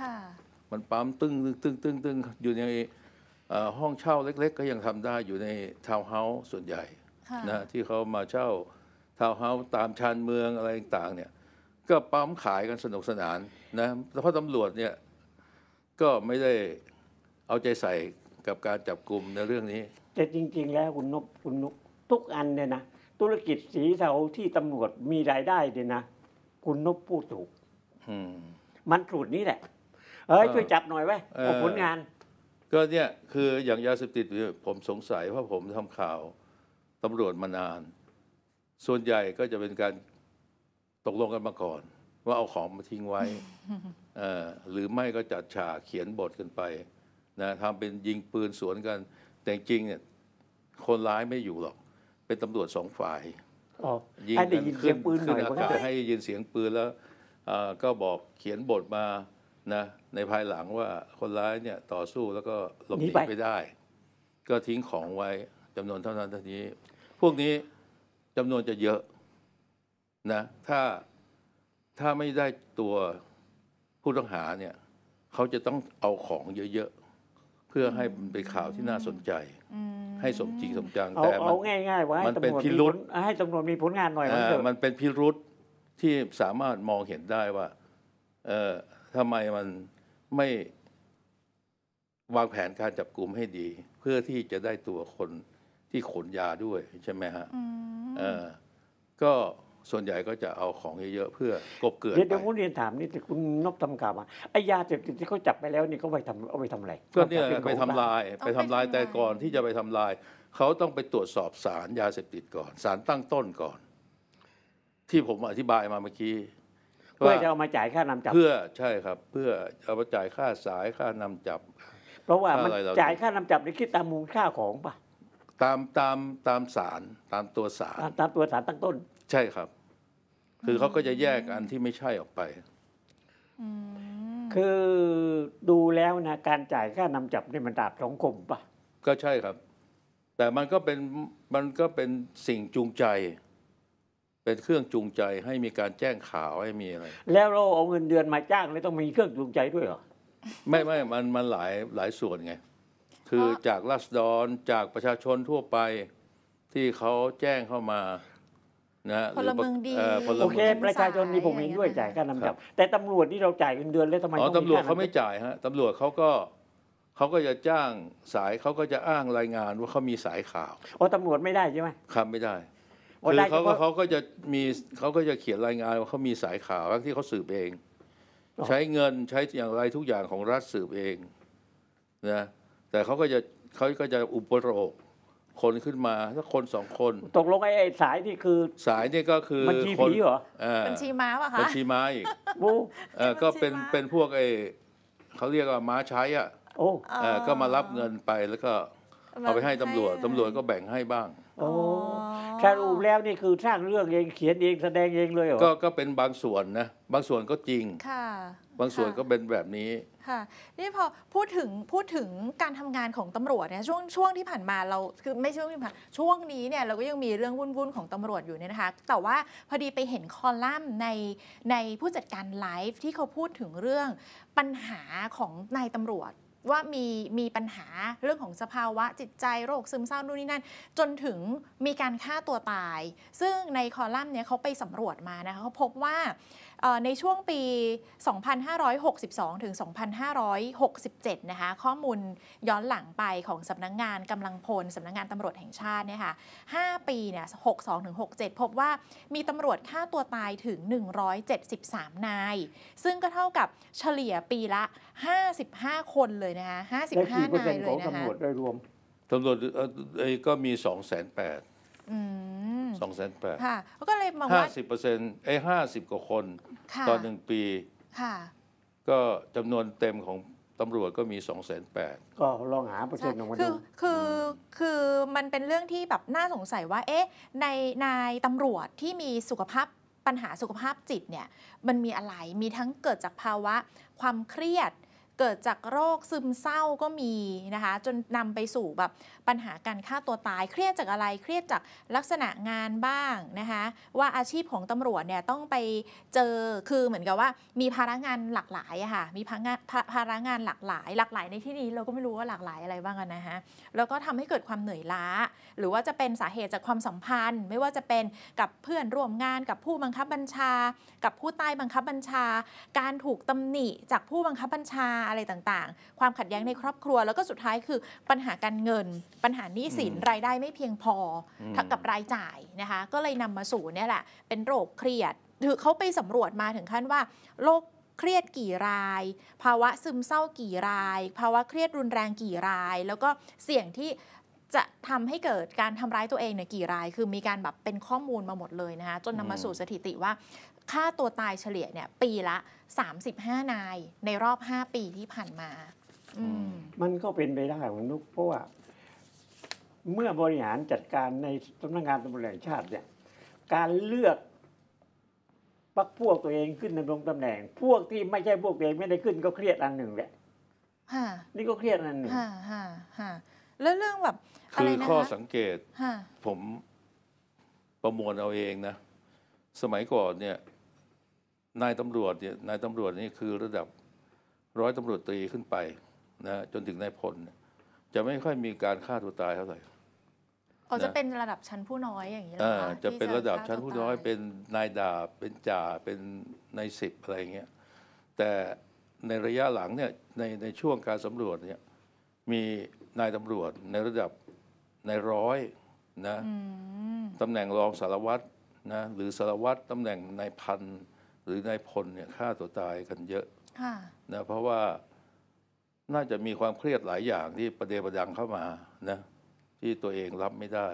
มันปั๊มตึ้งตึ้งตึ้งตึ้งอยู่ในห้องเช่าเล็ก ๆ ก็ยังทำได้อยู่ในทาวน์เฮาส์ส่วนใหญ่นะที่เขามาเช่าทาวน์เฮาส์ตามชานเมืองอะไรต่างๆเนี่ยก็ปั๊มขายกันสนุกสนานนะเพราะตำรวจเนี่ยก็ไม่ได้เอาใจใส่กับการจับกลุ่มในเรื่องนี้แต่จริงๆแล้วคุณนกคุณนกทุกอันเนี่ยนะธุรกิจสีเทาที่ตำรวจมีรายได้เนี่ยนะ คุณนกพูดถูกมันสูตรนี้แหละ เอ้ยช่วยจับหน่อยไว้ผลงาน ก็เนี่ยคืออย่างยาเสพติด ผมสงสัยเพราะผมทำข่าวตำรวจมานาน ส่วนใหญ่ก็จะเป็นการตกลงกันมาก่อน ว่าเอาของมาทิ้งไว้หรือไม่ก็จัดฉากเขียนบทกันไปนะทำเป็นยิงปืนสวนกัน แต่จริงเนี่ยคนร้ายไม่อยู่หรอก เป็นตำรวจสองฝ่ายยิงกันขึ้นขึ้นอากาศให้ยินเสียงปืนแล้วก็บอกเขียนบทมานะในภายหลังว่าคนร้ายเนี่ยต่อสู้แล้วก็หลบหนีไปได้ ก็ทิ้งของไว้จำนวนเท่านั้นเท่านี้ พวกนี้จำนวนจะเยอะนะถ้าถ้าไม่ได้ตัวผู้ต้องหาเนี่ยเขาจะต้องเอาของเยอะเพื่อให้มันเป็นข่าวที่น่าสนใจให้สมจริงสมจังแต่มันง่ายๆว่ามันเป็นพิรุษให้ตำรวจมีผลงานหน่อยมันเป็นพิรุษที่สามารถมองเห็นได้ว่า เออทำไมมันไม่วางแผนการจับกลุ่มให้ดี เพื่อที่จะได้ตัวคนที่ขนยาด้วย ใช่ไหมฮะเออก็ส่วนใหญ่ก็จะเอาของเยอะๆเพื่อกบเกิดเดี๋ยวผมเรียนถามนี่แต่คุณนบทำกล่าวมาไอ้ยาเสพติดที่เขาจับไปแล้วนี่เขาไปทำเอาไปทำอะไรก็เนี่ยไปทำลาย ไปทำลายแต่ก่อนที่จะไปทำลาย เขาต้องไปตรวจสอบสารยาเสพติดก่อนสารตั้งต้นก่อน ที่ผมอธิบายมาเมื่อกี้เพื่อจะเอามาจ่ายค่านำจับ เพื่อใช่ครับ เพื่อเอามาจ่ายค่าสายค่านำจับ เพราะว่ามันจ่ายค่านำจับนี่คิดตามมูลค่าของปะตามตามตามสารตามตัวสารตามตัวสารตั้งต้น ใช่ครับคือเขาก็จะแยกอันที่ไม่ใช่ออกไป คือดูแล้วนะ การจ่ายค่านำจับนี่มันดาบสองคมปะ ก็ใช่ครับ แต่มันก็เป็นมันก็เป็นสิ่งจูงใจ เป็นเครื่องจูงใจให้มีการแจ้งข่าวให้มีอะไร แล้วเราเอาเงินเดือนมาจ้างเลยต้องมีเครื่องจูงใจด้วยเหรอ ไม่ไม่มันมันหลายหลายส่วนไง คือจากรัศดรจากประชาชนทั่วไปที่เขาแจ้งเข้ามานะพลเมืองดีโอเคประชาชนนี่ผมเห็นด้วยจ่ายการนำจับ แต่ตำรวจที่เราจ่ายเงินเดือนแล้วทำไมตำรวจเขาไม่จ่ายฮะตำรวจเขาก็เขาก็จะจ้างสายเขาก็จะอ้างรายงานว่าเขามีสายข่าวโอ้ตำรวจไม่ได้ใช่ไหมครับไม่ได้คือเขาก็เขาก็จะมีเขาก็จะเขียนรายงานว่าเขามีสายข่าวทั้งที่เขาสืบเอง ใช้เงินใช้อย่างไรทุกอย่างของรัฐสืบเองนะ แต่เขาก็จะเขาก็จะอุปโภคคนขึ้นมาสักคนสองคนตกลงไอ้สายนี่คือ สายนี่ก็คือบัญชีผีเหรอบัญชีม้าป่ะคะบัญชีม้าอีกเออก็เป็นเป็นพวกไอ้เขาเรียกว่าม้าใช้อ่ะโอ้ก็มารับเงินไปแล้วก็เอาไปให้ตำรวจตำรวจก็แบ่งให้บ้างโอ้แค่รูปแล้วนี่คือสร้างเรื่องเองเขียนเองแสดงเองเลยเหรอก็ก็เป็นบางส่วนนะบางส่วนก็จริงค่ะบางส่วนก็เป็นแบบนี้ ค่ะ นี่พอพูดถึงพูดถึงการทำงานของตำรวจเนี่ยช่วงช่วงที่ผ่านมาเราคือไม่ใช่่วงที่ผ่านช่วงนี้เนี่ยเราก็ยังมีเรื่องวุ่นวุ่นของตำรวจอยู่เนี่ยนะคะแต่ว่าพอดีไปเห็นคอลัมน์ในในผู้จัดการไลฟ์ที่เขาพูดถึงเรื่องปัญหาของนายตำรวจว่ามีมีปัญหาเรื่องของสภาวะจิตใจโรคซึมเศร้านู่นนี่นั่น จนถึงมีการฆ่าตัวตาย ซึ่งในคอลัมน์เนี่ยเขาไปสำรวจมานะคะเขาพบว่าในช่วงปี 2562 ถึง 2567 นะคะ ข้อมูลย้อนหลังไปของสำนักงงานกำลังพลสำนักงงานตำรวจแห่งชาติเนี่ยค่ะ 5 ปีเนี่ย 62 ถึง 67 พบว่ามีตำรวจฆ่าตัวตายถึง 173 นาย ซึ่งก็เท่ากับเฉลี่ยปีละ 55 คนเลยนะคะ 55 นายเลยนะคะ ตำรวจโดยรวมตำรวจก็มี 2 8 0 0 0สองแสนแปดค่ะก็เลยมองว่าห้าสิบเปอร์เซ็นต์ไอ้ห้าสิบกว่าคน ตอนหนึ่งปีค่ะก็จำนวนเต็มของตำรวจก็มี2องแสนแปดก็ลองหาเปอร์เซ็นต์องมาดู คือคือคือมันเป็นเรื่องที่แบบน่าสงสัยว่าเอ๊ะในนายตำรวจที่มีสุขภาพปัญหาสุขภาพจิตเนี่ยมันมีอะไรมีทั้งเกิดจากภาวะความเครียดเกิดจากโรคซึมเศร้าก็มีนะคะ จนนำไปสู่แบบปัญหาการฆ่าตัวตายเครียดจากอะไรเครียดจากลักษณะงานบ้างนะคะ ว่าอาชีพของตำรวจเนี่ยต้องไปเจอคือเหมือนกับว่ามีภาระงานหลากหลายอะค่ะมีภาระภาระงานหลากหลาย หลากหลายในที่นี้เราก็ไม่รู้ว่าหลากหลายอะไรบ้างนะคะแล้วก็ทำให้เกิดความเหนื่อยล้า หรือว่าจะเป็นสาเหตุจากความสัมพันธ์ ไม่ว่าจะเป็นกับเพื่อนร่วมงานกับผู้บังคับบัญชา กับผู้ใต้บังคับบัญชา การถูกตำหนิจากผู้บังคับบัญชาอะไร ต่างๆ ความขัดแย้งในครอบครัว แล้วก็สุดท้ายคือปัญหาการเงิน ปัญหานี้สิน รายได้ไม่เพียงพอทักกับรายจ่ายนะคะ ก็เลยนำมาสู่เนี่ยแหละเป็นโรคเครียดถือเขาไปสำรวจมาถึงขั้นว่าโรคเครียดกี่ราย ภาวะซึมเศร้ากี่ราย ภาวะเครียดรุนแรงกี่ราย แล้วก็เสี่ยงที่จะทำให้เกิดการทำร้ายตัวเองเนี่ยกี่ราย คือมีการแบบเป็นข้อมูลมาหมดเลยนะคะ จนนำมาสู่สถิติว่าฆ่าตัวตายเฉลี่ยเนี่ย ปีละ35นายในรอบ5ปีที่ผ่านมามันก็เป็นไปได้ของนุกเพราะว่า เมื่อบริหารจัดการในสำนักงานตำรวจแห่งชาติ เนี่ยการเลือกพักพวกตัวเองขึ้นดำรงตำแหน่ง พวกที่ไม่ใช่พวกตัวเองไม่ได้ขึ้น ก็เครียดอันหนึ่งแหละนี่ก็เครียดอันหนึ่งแล้วเรื่องแบบคือข้อสังเกตผมประมวลเอาเองนะ สมัยก่อนเนี่ยนายตำรวจเนี่ย นายตำรวจนี่คือระดับร้อยตำรวจตรีขึ้นไปนะจนถึงนายพลจะไม่ค่อยมีการฆ่าตัวตายเท่าไหร่อขาจะเป็นระดับชั้นผู้น้อยอย่างนี้หรอคะจะเป็นระดับชั้นผู้น้อย เป็นนายดาบเป็นจ่าเป็นนายสิบอะไรเงี้ยแต่ในระยะหลังเนี่ยในในช่วงการสำรวจเนี่ยมีนายตำรวจในระดับในร้อยนะตำแหน่งรองสารวัตรนะหรือสารวัตรตำแหน่งนายพันหรือนายพลเนี่ยฆ่าตัวตายกันเยอะนะเพราะว่าน่าจะมีความเครียดหลายอย่างที่ประเดประดังเข้ามานะที่ตัวเองรับไม่ได้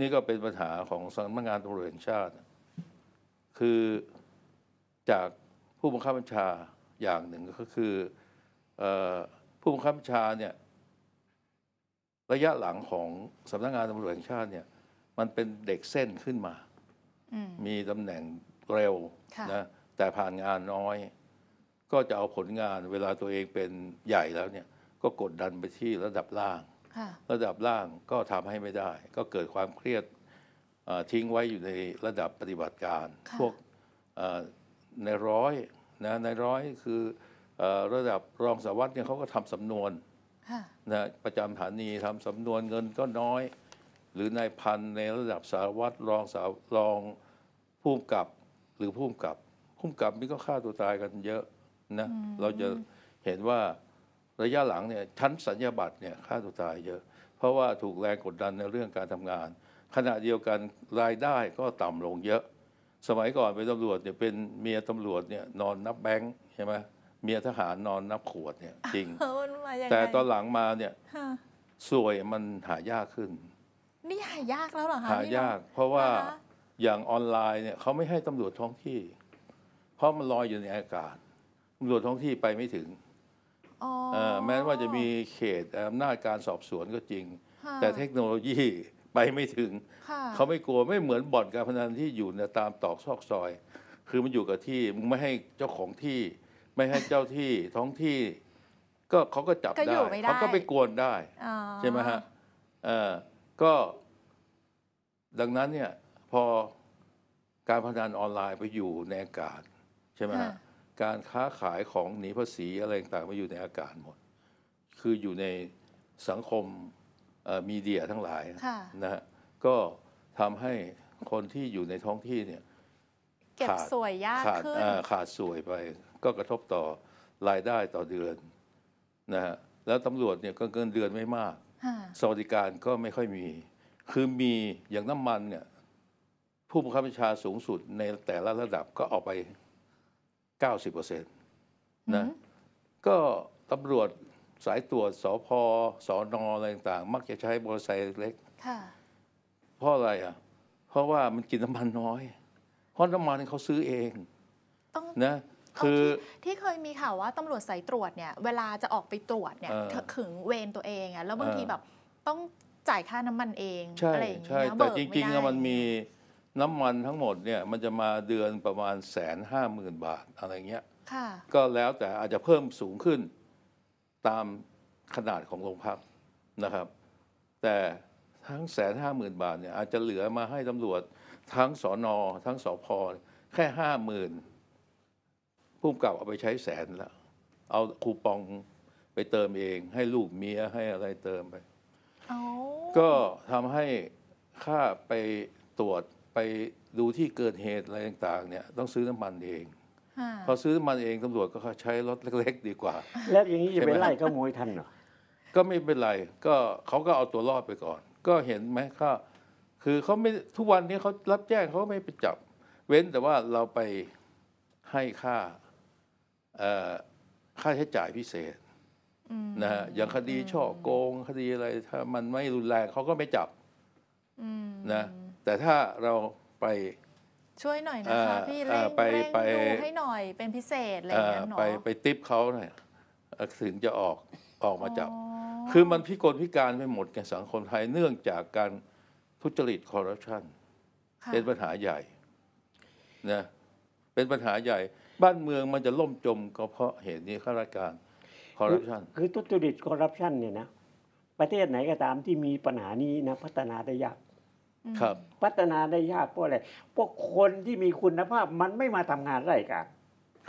นี่ก็เป็นปัญหาของสำนักงานตำรวจแห่งชาติ คือจากผู้บังคับบัญชาอย่างหนึ่งก็คือผู้บังคับบัญชาเนี่ยระยะหลังของสำนักงานตำรวจแห่งชาติเนี่ยมันเป็นเด็กเส้นขึ้นมามีตำแหน่งเร็วนะแต่ผ่านงานน้อยก็จะเอาผลงานเวลาตัวเองเป็นใหญ่แล้วเนี่ยก็กดดันไปที่ระดับล่างระดับล่างก็ทำให้ไม่ได้ ก็เกิดความเครียดทิ้งไว้อยู่ในระดับปฏิบัติการ พวกในร้อยนะในร้อยคือระดับรองสวัสดิ์เนี่ยเขาก็ทำสำนวนนะประจำฐานีทำสำนวนเงินก็น้อย หรือนายพันในระดับสารวัตรรองสารองผู้กับหรือผู้กกับผู้กกับนี่ก็ฆ่าตัวตายกันเยอะนะเราจะเห็นว่าระยะหลังเนี่ยชั้นสัญญาบัตรเนี่ยฆ่าตัวตายเยอะ เพราะว่าถูกแรงกดดันในเรื่องการทำงาน ขณะเดียวกันรายได้ก็ต่ำลงเยอะ สมัยก่อนเป็นตำรวจเนี่ยเป็นเมียตำรวจเนี่ยนอนนับแบงค์ใช่ไหมเมียทหารนอนนับขวดเนี่ยจริง แต่ตอนหลังมาเนี่ยสวยมันหายากขึ้น นี่หายากแล้วเหรอคะหายาก เพราะว่าอย่างออนไลน์เนี่ยเขาไม่ให้ตำรวจท้องที่ เพราะมันลอยอยู่ในอากาศตำรวจท้องที่ไปไม่ถึงแม้ว่าจะมีเขตอำนาจการสอบสวนก็จริง แต่เทคโนโลยีไปไม่ถึงเขาไม่กลัวไม่เหมือนบ่อนการพนันที่อยู่ตามตอกซอกซอย คือมันอยู่กับที่มึงไม่ให้เจ้าของที่ ไม่ให้เจ้าที่ท้องที่ ก็เขาก็จับได้เขาก็ไปกวนได้ใช่ไหมฮะก็ดังนั้นเนี่ยพอการพนันออนไลน์ไปอยู่ในอากาศใช่ไหมฮะการค้าขายของหนีภาษีอะไรต่างๆมาอยู่ในอากาศหมด คืออยู่ในสังคมมีเดียทั้งหลายนะฮะก็ทำให้คนที่อยู่ในท้องที่เนี่ยเก็บสวยยากขาดขึ้นขาดสวยไป ก็กระทบต่อรายได้ต่อเดือนนะฮะแล้วตำรวจเนี่ยก็เกินเดือนไม่มาก สวัสดิการก็ไม่ค่อยมีคือมีอย่างน้ำมันเนี่ยผู้บังคับบัญชาสูงสุดในแต่ละระดับก็ออกไป 90%นะก็ตำรวจสายตรวจสอพอสอนออะไรต่างๆ มักจะใช้มอเตอร์ไซค์เล็กเพราะอะไรอ่ะเพราะว่ามันกินน้ำมันน้อย เพราะน้ำมันเขาซื้อเององนะคือที่เคยมีข่าวว่าตำรวจสายตรวจเนี่ย เวลาจะออกไปตรวจเนี่ยขึงเวรตัวเองอ่ะแล้วบางทีแบบต้องจ่ายค่าน้ำมันเองอะไรอย่างเงี้ย่แต่จริงๆมันมีน้ำมันทั้งหมดเนี่ย มันจะมาเดือนประมาณแสนห้าหมื่นบาทอะไรเงี้ยก็แล้วแต่อาจจะเพิ่มสูงขึ้นตามขนาดของโรงพักนะครับ แต่ทั้งแสนห้าหมื่นบาทเนี่ย อาจจะเหลือมาให้ตำรวจ ทั้งสอนอทั้งสอพอ แค่ห้าหมื่นผู้กับเอาไปใช้แสนแล้ว เอาคูปองไปเติมเอง ให้ลูกเมียให้อะไรเติมไป ก็ทำให้ค่าไปตรวจไปดูที่เกิดเหตุอะไรต่าง ๆ เนี่ย ต้องซื้อน้ำมันเองพอซื้อน้ำมันเองตำรวจก็ใช้รถเล็ก ๆ ดีกว่า แล้วอย่างนี้จะไปไล่ขโมยทันเหรอก็ไม่เป็นไร ก็เขาก็เอาตัวรอดไปก่อน ก็เห็นไหมก็คือเขาไม่ทุกวันนี้เขารับแจ้งเขาไม่ไปจับ เว้นแต่ว่าเราไปให้ค่าค่าใช้จ่ายพิเศษนะฮะอย่างคดีช่อโกง คดีอะไรถ้ามันไม่รุนแรงเขาก็ไม่จับนะแต่ถ้าเราไปช่วยหน่อยนะคะ พี่เล่งเร่ดูให้หน่อยเป็นพิเศษอะไรอย่างเงี้ยเนาะไปไปติปเขาหน่อยถึงจะออกออกมาจับ คือมันพิกลพิการไปหมดในสังคมไทยเนื่องจากการทุจริตคอร์รัปชันเป็นปัญหาใหญ่นะเป็นปัญหาใหญ่บ้านเมืองมันจะล่มจมก็เพราะเหตุนี้ข้าราชการคอร์รัปชันคือทุจริตคอร์รัปชันเนี่ยนะ ประเทศไหนก็ตามที่มีปัญหานี้นะพัฒนาได้ยากครับพัฒนาได้ยากเพราะอะไรพวกคนที่มีคุณภาพมันไม่มาทำงานไรกัน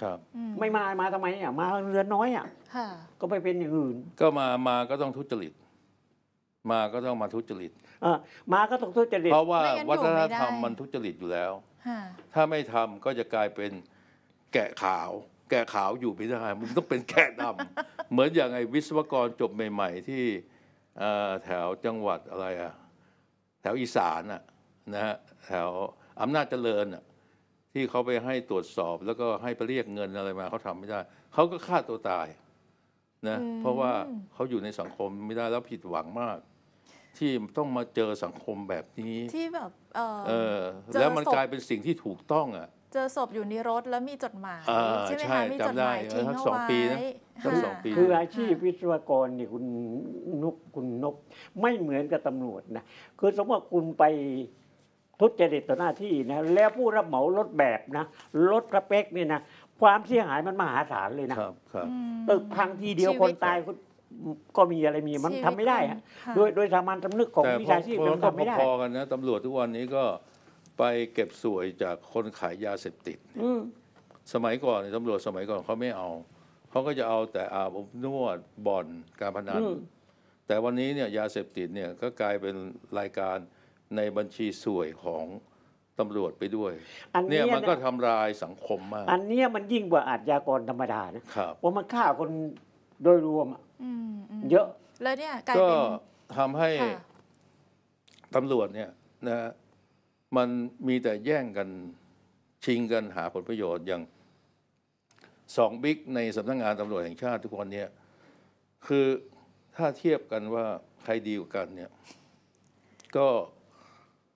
ครับ ไม่มามาทำไมอ่ะมาเรือนน้อยอ่ะก็ไปเป็นอย่างอื่น ก็มามาก็ต้องทุจริตมาก็ต้องมาทุจริตมาก็ต้องทุจริต เพราะว่าวัฒนธรรมมันทุจริตอยู่แล้วถ้าไม่ทำก็จะกลายเป็นแกะขาว แกะขาวอยู่ไม่ได้มันต้องเป็นแกะดำ เหมือนอย่างไอ้วิศวกรจบใหม่ๆที่แถวจังหวัดอะไรอ่ะแถวอีสานนะฮะแถวอำนาจเจริญที่เขาไปให้ตรวจสอบ แล้วก็ให้ไปเรียกเงินอะไรมา เขาทำไม่ได้ เขาก็ฆ่าตัวตาย นะ เพราะว่าเขาอยู่ในสังคมไม่ได้แล้วผิดหวังมาก ที่ต้องมาเจอสังคมแบบนี้ ที่แบบเออแล้วมันกลายเป็นสิ่งที่ถูกต้องอ่ะเจอศพอยู่ในรถแล้วมีจดหมาย ใช่ไหมคะมีจดหมายทิ้งเอาไว้สองปี คืออาชีพวิศวกรนี่คุณนุก คุณนก ไม่เหมือนกับตำรวจนะคือสมมติว่าคุณไปทุจริตต่อหน้าที่นะแล้วผู้รับเหมารถแบบนะรถกระเป๊กเนี่ยนะความเสียหายมันมหาศาลเลยนะตึกพังทีเดียวคนตายก็มีอะไรมี มันทำไม่ได้ฮะโดยโดยสามัญสำนึกของวิชาชีพมันทำไม่ได้พอกันนะตำรวจทุกวันนี้ก็ไปเก็บสวยจากคนขายยาเสพติดสมัยก่อนตำรวจสมัยก่อนเขาไม่เอา เขาก็จะเอาแต่อาบอบนวดบ่อนการพนันแต่วันนี้เนี่ยยาเสพติดเนี่ยก็กลายเป็นรายการในบัญชีสวยของตำรวจไปด้วย อันนี้มันก็ทำลายสังคมมาก อันนี้มันยิ่งกว่าอาชญากรธรรมดานะว่ามันฆ่าคนโดยรวมเยอะแล้วเนี่ยกลายเป็นทำให้ตำรวจเนี่ยนะมันมีแต่แย่งกันชิงกันหาผลประโยชน์อย่างสองบิ๊ก ในสำนักงงานตำรวจ แห่งชาติทุกคนเนี่ยคือถ้าเทียบกันว่าใครดีกว่ากันเนี่ยก็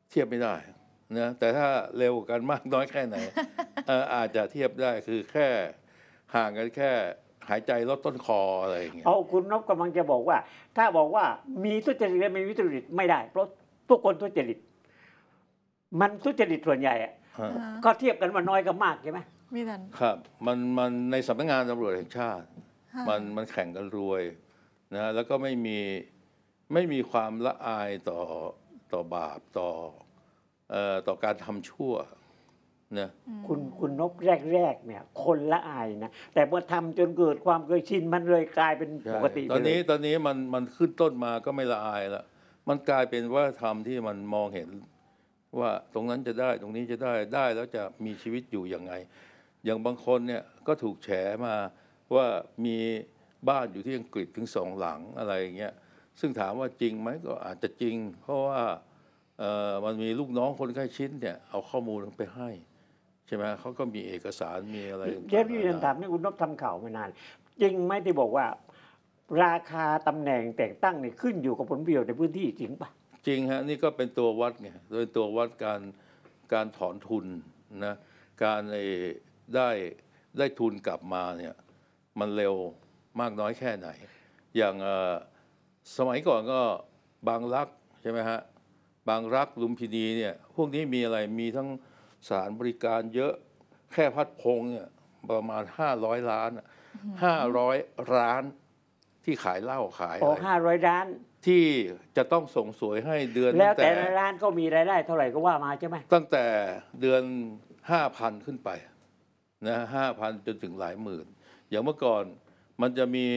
เทียบไม่ได้นะแต่ถ้าเร็วกันมากน้อยแค่ไหนอาจจะเทียบได้คือแค่ห่างกันแค่หายใจลดต้นคออะไรอย่างเงี้ยเอาคุณนพกำลังจะบอกว่า ถ้าบอกว่ามีทุจริตและไม่มีทุจริตไม่ได้ เพราะทุกคนทุจริตมันทุจริตส่วนใหญ่อะก็เทียบกันว่าน้อยกับมากใช่ไหมมีทันครับมันมันในสำนักงานตำรวจแห่งชาติ มันมันแข่งกันรวยนะแล้วก็ไม่มี ไม่มีความละอายต่อต่อบาปต่อเอ่อต่อการทำชั่วนะคุณคุณนบแรกๆเนี่ยคนละอายนะ แต่พอทำจนเกิดความเคยชินมันเลยกลายเป็นปกติ ตอนนี้ตอนนี้มันมันขึ้นต้นมาก็ไม่ละอายละมันกลายเป็นว่าธรรมที่มันมองเห็นว่าตรงนั้นจะได้ตรงนี้จะได้ได้แล้วจะมีชีวิตอยู่ยังไงอย่างบางคนเนี่ยก็ถูกแฉมาว่ามีบ้านอยู่ที่อังกฤษถึงสองหลังอะไรอย่างเงี้ยซึ่งถามว่าจริงไหมก็อาจจะจริง เพราะว่ามันมีลูกน้องคนใกล้ชิดเนี่ยเอาข้อมูลไปให้ ใช่ไหมเขาก็มีเอกสารมีอะไรเชฟยียันถามนี่คุณนพทำข่าวมานาน จริงไหมที่บอกว่าราคาตำแหน่งแต่งตั้งเนี่ยขึ้นอยู่กับผลประโยชน์ในพื้นที่จริงปะจริงฮะ นี่ก็เป็นตัววัดไงเป็นตัววัดการการถอนทุนนะ การได้ได้ทุนกลับมาเนี่ยมันเร็วมากน้อยแค่ไหน อย่างสมัยก่อนก็บางรัก ใช่ไหมฮะ บางรักลุมพินีเนี่ยพวกนี้มีอะไรมีทั้งสารบริการเยอะแค่พัดพงเนี่ยประมาณ 500 ล้าน500ร้านที่ขายเหล้าขายอ๋อห้าร้อยร้านที่จะต้องส่งสวยให้เดือนแล้วแต่ละร้านก็มีรายได้ เท่าไหร่ก็ว่ามาใช่ไหม ตั้งแต่เดือนห้าพันขึ้นไปนะห้าพันจนถึงหลายหมื่น อย่างเมื่อก่อนมันจะมี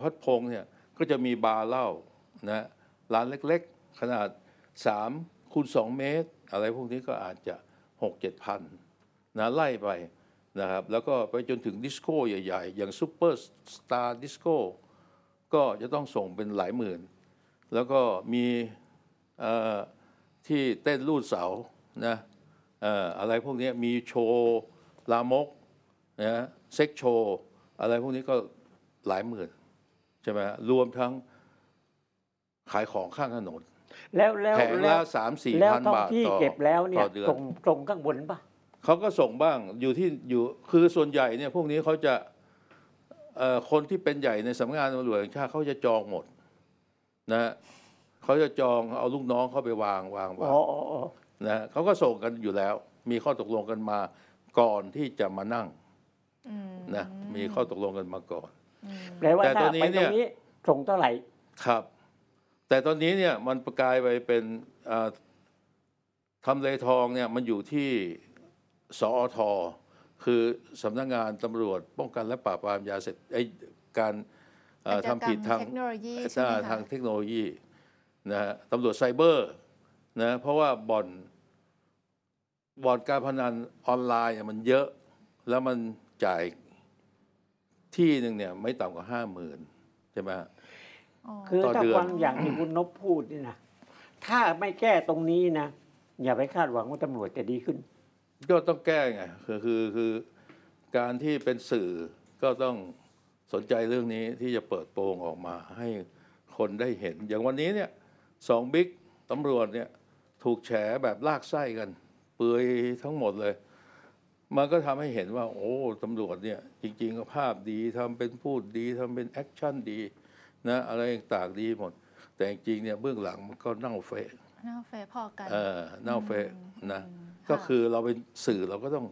พัดพงเนี่ยก็จะมีบาร์เหล้านะร้านเล็กๆขนาด3คูณ2เมตร อะไรพวกนี้ก็อาจจะ 6 7ดพันะไล่ไปนะครับแล้วก็ไปจนถึงดิสโก้ใหญ่ๆ อย่างซูเปอร์สตาร์ดิสโก้ก็จะต้องส่งเป็นหลายหมื่น แล้วก็มีที่เต้นรูดเสานะอะไรพวกนี้มีโชว์ลามกนะเซ็กโชว์อะไรพวกนี้ก็หลายหมื่นใช่ไหมรวมทั้งขายของข้างถนนแล้วแล้วแผงละสามสี่พันบาทต่อเก็บแล้วเนี่ยส่งตรงข้างบนปะเขาก็ส่งบ้างอยู่ที่อยู่คือส่วนใหญ่เนี่ย พวกนี้เขาจะคนที่เป็นใหญ่ในสำนักงานตำรวจแห่งชาติเขาจะจองหมดนะเขาจะจองเอาลูกน้องเข้าไปวางวางวางนะเขาก็ส่งกันอยู่แล้ว มีข้อตกลงกันมาก่อนที่จะมานั่งนะมีข้อตกลงกันมาก่อนแปลว่าถ้าไปตรงนี้ส่งเท่าไหร่ครับ แต่ตอนนี้เนี่ยมันประกายไปเป็นทำเลทองเนี่ยมันอยู่ที่สอทคือสำนักงานตำรวจป้องกันและปราบปรามยาเสพไอ้การทำผิดทางเทคโนโลยีทางเทคโนโลยีนะฮะตำรวจไซเบอร์นะเพราะว่าบ่อน บ่อนการพนันออนไลน์มันเยอะ แล้วมันจ่ายที่หนึ่งเนี่ยไม่ต่ำกว่าห้าหมื่นใช่ไหมคือถ้าฟังอย่างที่คุณนพพูดนี่นะถ้าไม่แก้ตรงนี้นะอย่าไปคาดหวังว่าตำรวจจะดีขึ้นก็ต้องแก้ไงคือคือคือการที่เป็นสื่อก็ต้องสนใจเรื่องนี้ที่จะเปิดโปงออกมาให้คนได้เห็น อย่างวันนี้เนี่ยสองบิ๊กตำรวจเนี่ยถูกแฉแบบลากไส้กัน เปื่อยทั้งหมดเลย มันก็ทำให้เห็นว่าโอ้ตำรวจเนี่ยจริง ๆ ก็ภาพดีทำเป็นพูดดีทำเป็นแอคชั่นดีนะอะไรต่างดีหมด แต่จริงเนี่ยเบื้องหลังมันก็เน่าเฟะเน่าเฟะพอกัน เออเน่าเฟะนะก็คือเราเป็นสื่อเราก็ต้อง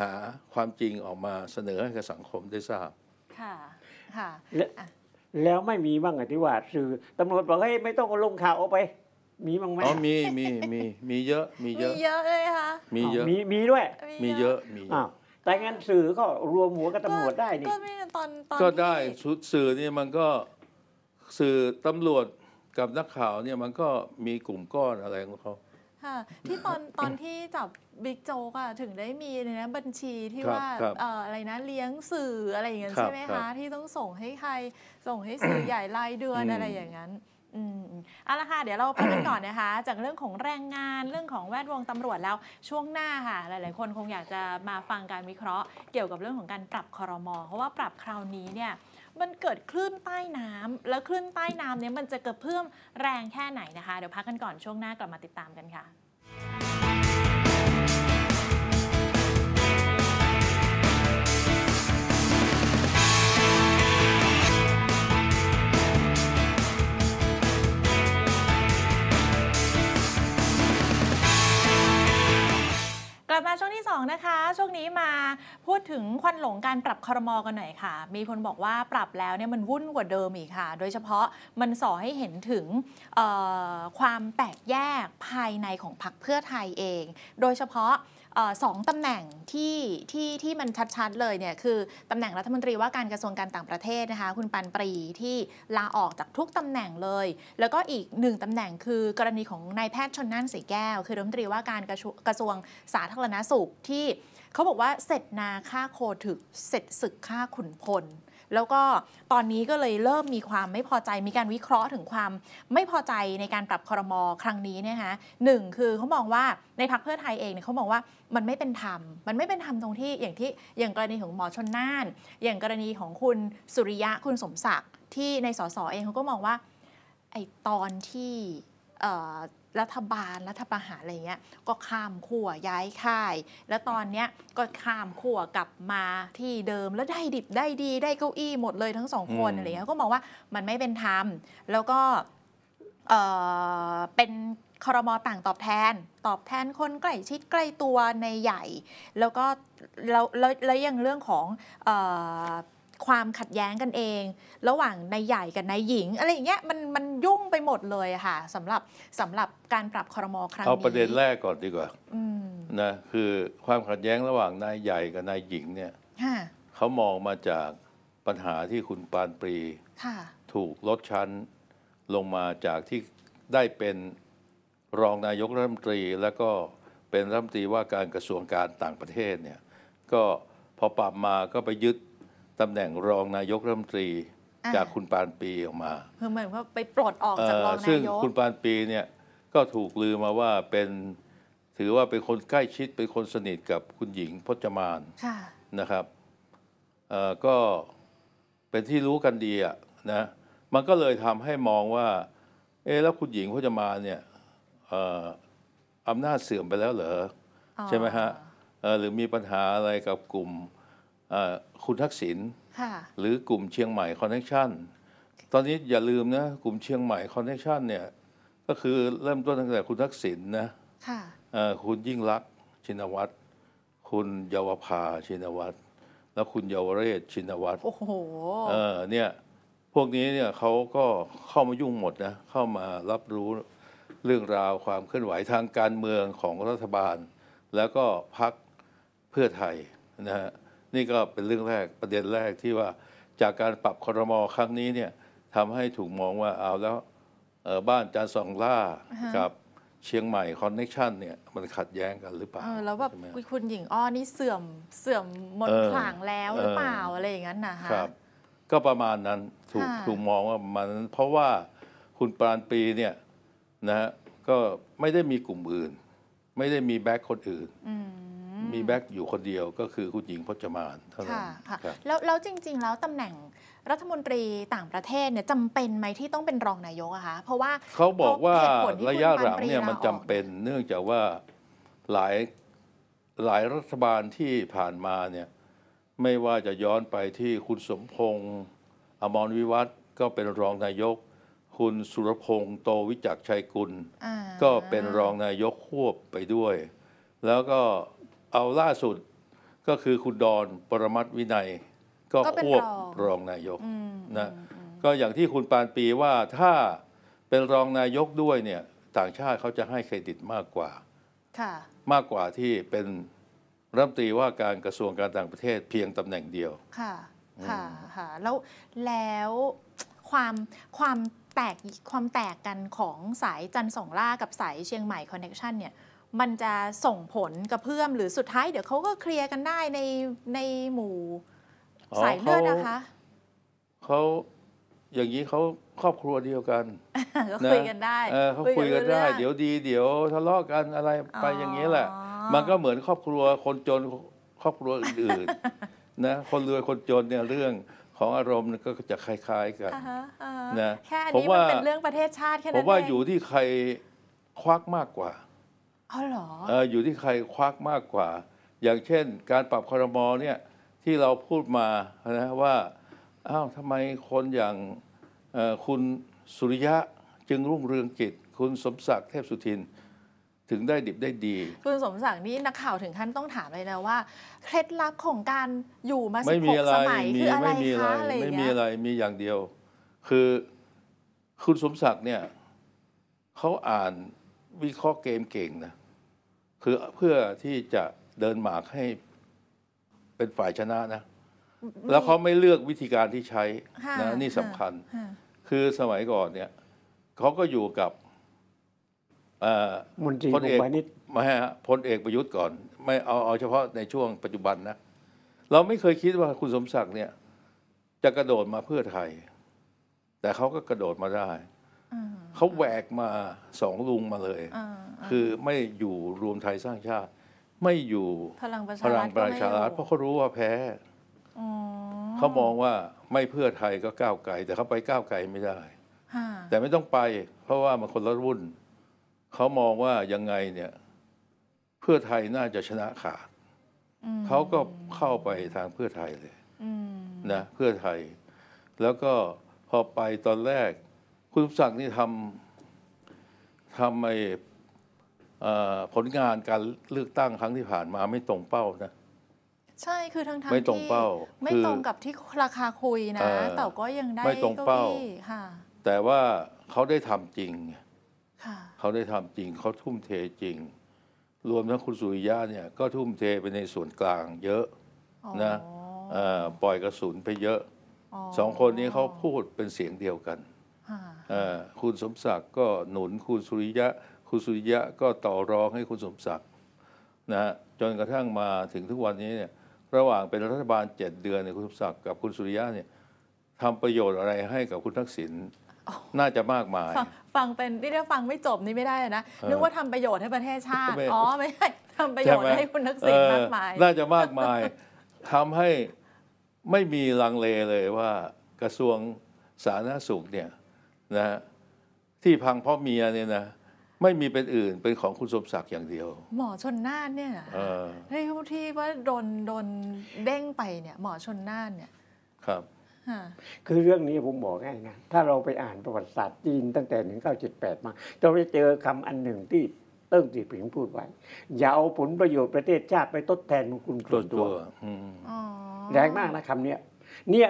หาความจริงออกมาเสนอให้กับสังคมได้ทราบค่ะค่ะและแล้วไม่มีบ้างอะที่ว่าสื่อตำรวจบอกให้ไม่ต้องลงข่าวออกไป มีบ้างไหมอ๋อมีมีมีมีเยอะ มีเยมีอะเยอะเลยค่ะมีเยอะมีมีด้วย มีเยอะมีอ้าวแต่งั้นสื่อก็รวมหัวกับตำรวจได้นี่ก็ไม่ตอนตอน ก็ได้ชุดสื่อเนี่ยมันก็สื่อตำรวจกับนักข่าวเนี่ยมันก็มีกลุ่มก้อนอะไรของเขาค่ะที่ตอนตอนที่จับบิ๊กโจ๊กอะถึงได้มีในนะบัญชีที่ว่าอะไรนะเลี้ยงสื่ออะไรอย่างเงี้ยใช่ไหมคะที่ต้องส่งให้ใครส่งให้สื่อใหญ่รายเดือนอะไรอย่างนั้นอืมเอาละค่ะ เดี๋ยวเราไปกันก่อนนะคะ จากเรื่องของแรงงานเรื่องของแวดวงตำรวจแล้วช่วงหน้าค่ะ หลายๆ คนคงอยากจะมาฟังการวิเคราะห์ เกี่ยวกับเรื่องของการปรับคอรมอเพราะว่าปรับคราวนี้เนี่ยมันเกิดคลื่นใต้น้ำ แล้วคลื่นใต้น้ำเนี้ยมันจะกระเพื่อมแรงแค่ไหนนะคะ เดี๋ยวพักกันก่อนช่วงหน้ากลับมาติดตามกันค่ะ2นะคะ ช่วงนี้มาพูดถึงควันหลงการปรับคอรมอกันหน่อยค่ะ มีคนบอกว่าปรับแล้วเนี่ยมันวุ่นกว่าเดิมอีกค่ะ โดยเฉพาะมันส่อให้เห็นถึงความแตกแยกภายในของพรรคเพื่อไทยเอง โดยเฉพาะสองตำแหน่งที่ที่ที่มันชัดๆเลยเนี่ยคือตำแหน่งรัฐมนตรีว่าการกระทรวงการต่างประเทศนะคะคุณปันปรีที่ลาออกจากทุกตำแหน่งเลย แล้วก็อีกหนึ่งตำแหน่งคือ กรณีของนายแพทย์ชนน่นสีแก้ว คือรัฐมนตรีว่าการกระทรวงสาธารณสุขที่เขาบอกว่าเสร็จนาค่าโคถึกเสร็จศึกค่าขุนพลแล้วก็ตอนนี้ก็เลยเริ่มมีความไม่พอใจมีการวิเคราะห์ถึงความไม่พอใจในการปรับคอรมอครั้งนี้เนี่ยฮะหนึ่งคือเขามองว่าในพักเพื่อไทยเองเนี่ยเขามองว่ามันไม่เป็นธรรมมันไม่เป็นธรรมตรงที่อย่างที่อย่างกรณีของหมอชนน่าน อย่างกรณีของคุณสุริยะคุณสมศักดิ์ที่ในสสเองเขาก็มองว่าไอตอนที่รัฐบาลรัฐประหารอะไรเงี้ย ก็ข้ามขั้วย้ายค่าย แล้วตอนเนี้ยก็ข้ามขั้วกลับมาที่เดิมแล้วได้ดิบได้ดีได้เก้าอี้หมดเลยทั้งสองคนอะไรเงี้ยก็มองว่ามันไม่เป็นธรรมแล้วก็เออเป็นคอรมอต่างตอบแทน ตอบแทนคนใกล้ชิดใกล้ตัวในใหญ่ แล้วก็แล้วแล้วยังเรื่องของอความขัดแย้งกันเอง ระหว่างนายใหญ่กับนายหญิงอะไรอย่างเงี้ยมันมันยุ่งไปหมดเลยค่ะสำหรับสำหรับการปรับคอรมอครั้งนี้เอาประเด็นแรกก่อนดีกว่านะคือความขัดแย้งระหว่างนายใหญ่กับนายหญิงเนี่ยเขามองมาจากปัญหาที่คุณปานปรีถูกลดชั้น ลงมาจากที่ได้เป็นรองนายกรัฐมนตรี แล้วก็เป็นรัฐมนตรีว่าการกระทรวงการต่างประเทศเนี่ย ก็พอปรับมาก็ไปยึดตำแหน่งรองนายกรัฐมนตรีจากคุณปานปีออกมาคือเหมือนว่าไปปลดออกจากรองนายกซึ่งคุณปานปีเนี่ยก็ถูกลือมาว่าเป็นถือว่าเป็นคนใกล้ชิด เป็นคนสนิทกับคุณหญิงพจมานนะครับก็เป็นที่รู้กันดีอะนะมันก็เลยทำให้มองว่าเออแล้วคุณหญิงพจมานเนี่ยอำนาจเสื่อมไปแล้วเหรอใช่ไหมฮะหรือมีปัญหาอะไรกับกลุ่มคุณทักษิณหรือกลุ่มเชียงใหม่คอนเนคชั่นตอนนี้อย่าลืมนะกลุ่มเชียงใหม่คอนเนคชั่นเนี่ยก็คือเริ่มต้นตั้งแต่คุณทักษิณนะคุณยิ่งรักชินวัตร คุณเยาวภาชินวัตร แล้วคุณเยาวเรศชินวัตรโอ้โหเเนี่ยพวกนี้เนี่ยเขาก็เข้ามายุ่งหมดนะเข้ามารับรู้เรื่องราวความเคลื่อนไหวทางการเมืองของรัฐบาล แล้วก็พักเพื่อไทยนะฮะนี่ก็เป็นเรื่องแรกประเด็นแรกที่ว่า จากการปรับคอรมอครั้งนี้เนี่ยทำให้ถูกมองว่า เอาแล้วบ้านจานสองล่ากับเชียงใหม่คอนเน็ชันเนี่ยมันขัดแย้งกันหรือเปล่าแล้วแบบคุณหญิงอ้อนี่เสื่อมเสื่อมมดขลังแล้วหรือเปล่า อะไรอย่างนั้นนะคะก็ประมาณนั้น ถูกถูกมองว่ามันเพราะว่าคุณปรานปีเนี่ยนะฮะก็ไม่ได้มีกลุ่มอื่น ไม่ได้มีแบ็คคนอื่นีแบ็กอยู่คนเดียวก็คือคุณหญิงพจมานเท่านั้น ค่ะแล้วแล้วจริงๆแล้วตำแหน่งรัฐมนตรีต่างประเทศเนี่ยจำเป็นไหมที่ต้องเป็นรองนายกอะคะ เพราะว่าเขาบอกว่าระยะหลังเนี่ยมันจำเป็นเนื่องจากว่าหลาย หลายรัฐบาลที่ผ่านมาเนี่ยไม่ว่าจะย้อนไปที่คุณสมพงษ์อมรวิวัฒน์ก็เป็นรองนายก คุณสุรพงษ์โตวิจักชัยกุลก็เป็นรองนายกควบไปด้วยแล้วก็เอาล่าสุดก็คือคุณดอนปรมัตวินัย ก็ควบรองนายกนะก็อย่างที่คุณปานปีว่าถ้าเป็นรองนายกด้วยเนี่ย ต่างชาติเขาจะให้เครดิตมากกว่า มากกว่าที่เป็นรัฐมนตรีว่าการกระทรวงการต่างประเทศ เพียงตำแหน่งเดียวค่ะค่ะค่ะแล้วแล้วความความแตกความแตกกันของสายจันสองล่ากับสายเชียงใหม่คอนเน็ชันเนี่ยมันจะส่งผลกระเพื่อมหรือสุดท้ายเดี๋ยวเขาก็เคลียร์กันได้ใน ใน หมู่สายเลือดนะคะเขาอย่างนี้เขาครอบครัวเดียวกันขาคุยกันได้เขาคุยกันได้ เดี๋ยวดีเดี๋ยวทะเลาะกันอะไรไปอย่างนี้แหละมันก็เหมือนครอบครัวคนจนครอบครัวอื่นๆนะคนรวยคนจนเนี่ยเรื่องของอารมณ์ก็จะคล้าย ๆ กันนะแค่นี้มันเป็นเรื่องประเทศชาติแค่นั้นผมว่าอยู่ที่ใครควักมากกว่าออเหรอออยู่ที่ใครควักมากกว่า อย่างเช่น การปรับคอรมอเนี่ยที่เราพูดมานะว่าอ้าวทำไมคนอย่างคุณสุริยะจึงรุ่งเรืองกิจ คุณสมศักดิ์เทพสุทินถึงได้ดิบได้ดี คุณสมศักดิ์นี่นักข่าวถึงขั้นต้องถามเลยนะว่าเคล็ดลับของการอยู่มาสิบหกสมัยคืออะไรคะอะไรไม่มีอะไรมีอย่างเดียว คือคุณสมศักดิ์เนี่ยเขาอ่านวิเคราะห์เกมเก่งนะ คือเพื่อที่จะเดินหมากให้เป็นฝ่ายชนะนะ แล้วเขาไม่เลือกวิธีการที่ใช้นะนี่สำคัญ คือสมัยก่อนเนี่ยเขาก็อยู่กับมนีพลเอกไม่ฮะพลเอกประยุทธ์ก่อน ไม่เอาเอาเฉพาะในช่วงปัจจุบันนะ เราไม่เคยคิดว่าคุณสมศักดิ์เนี่ย จะกระโดดมาเพื่อไทย แต่เขาก็กระโดดมาได้เขาแหวกมาสองลุงมาเลย คือไม่อยู่รวมไทยสร้างชาติ ไม่อยู่พลังประชารัฐเพราะเขารู้ว่าแพ้เขามองว่าไม่เพื่อไทยก็ก้าวไกลแต่เขาไปก้าวไกลไม่ได้แต่ไม่ต้องไป เพราะว่ามันคนละรุ่นเขามองว่ายังไงเนี่ย เพื่อไทยน่าจะชนะขาดเขาก็เข้าไปทางเพื่อไทยเลยนะเพื่อไทย แล้วก็พอไปตอนแรกคุณสั่งนี่ทำทำไอผลงานการเลือกตั้งครั้งที่ผ่านมาไม่ตรงเป้านะ ใช่คือทั้งๆไม่ตรงเป้า ไม่ตรงกับที่ราคาคุยนะแต่ก็ยังได้ไม่ตรงเป้าค่ะแต่ว่าเขาได้ทำจริงเขาได้ทำจริงเขาทุ่มเทจริง รวมทั้งคุณสุริยะเนี่ย ก็ทุ่มเทไปในส่วนกลาง เยอะนะปล่อยกระสุนไปเยอะสองคนนี้เขาพูดเป็นเสียงเดียวกันคุณสมศักดิ์ก็หนุนคุณสุริยะ คุณสุริยะก็ต่อรองให้คุณสมศักดิ์นะฮะจนกระทั่งมาถึงทุกวันนี้เนี่ยระหว่างเป็นรัฐบาลเจ็ดเดือนเนี่ยคุณสมศักดิ์กับคุณสุริยะเนี่ยทำประโยชน์อะไรให้กับคุณทักษิณน่าจะมากมาย ฟังเป็นที่เรียกฟังไม่จบนี่ไม่ได้นะนึกว่าทำประโยชน์ให้ประเทศชาติอ๋อไม่ใช่ทำประโยชน์ให้คุณทักษิณมากมายน่าจะมากมาย ทำให้ไม่มีลังเลเลยว่า กระทรวงสาธารณสุขเนี่ยนะ ที่พังเพราะเมียเนี่ยนะ ไม่มีเป็นอื่นเป็นของคุณสมศักดิ์อย่างเดียวหมอชนน่านเนี่ยเอ้ที่ที่ว่าโดนโดนเด้งไปเนี่ยหมอชนน่านเนี่ยครับ คือเรื่องนี้ผมบอกให้นะถ้าเราไปอ่านประวัติศาสตร์จีนตั้งแต่1978 มา เราจะเจอคำอันหนึ่งที่ เติ้งสีผิงพูดไว้ อย่าเอาผลประโยชน์ประเทศชาติไปทดแทนคุณตัวตัวแรงมากนะคำนี้ยเนี่ย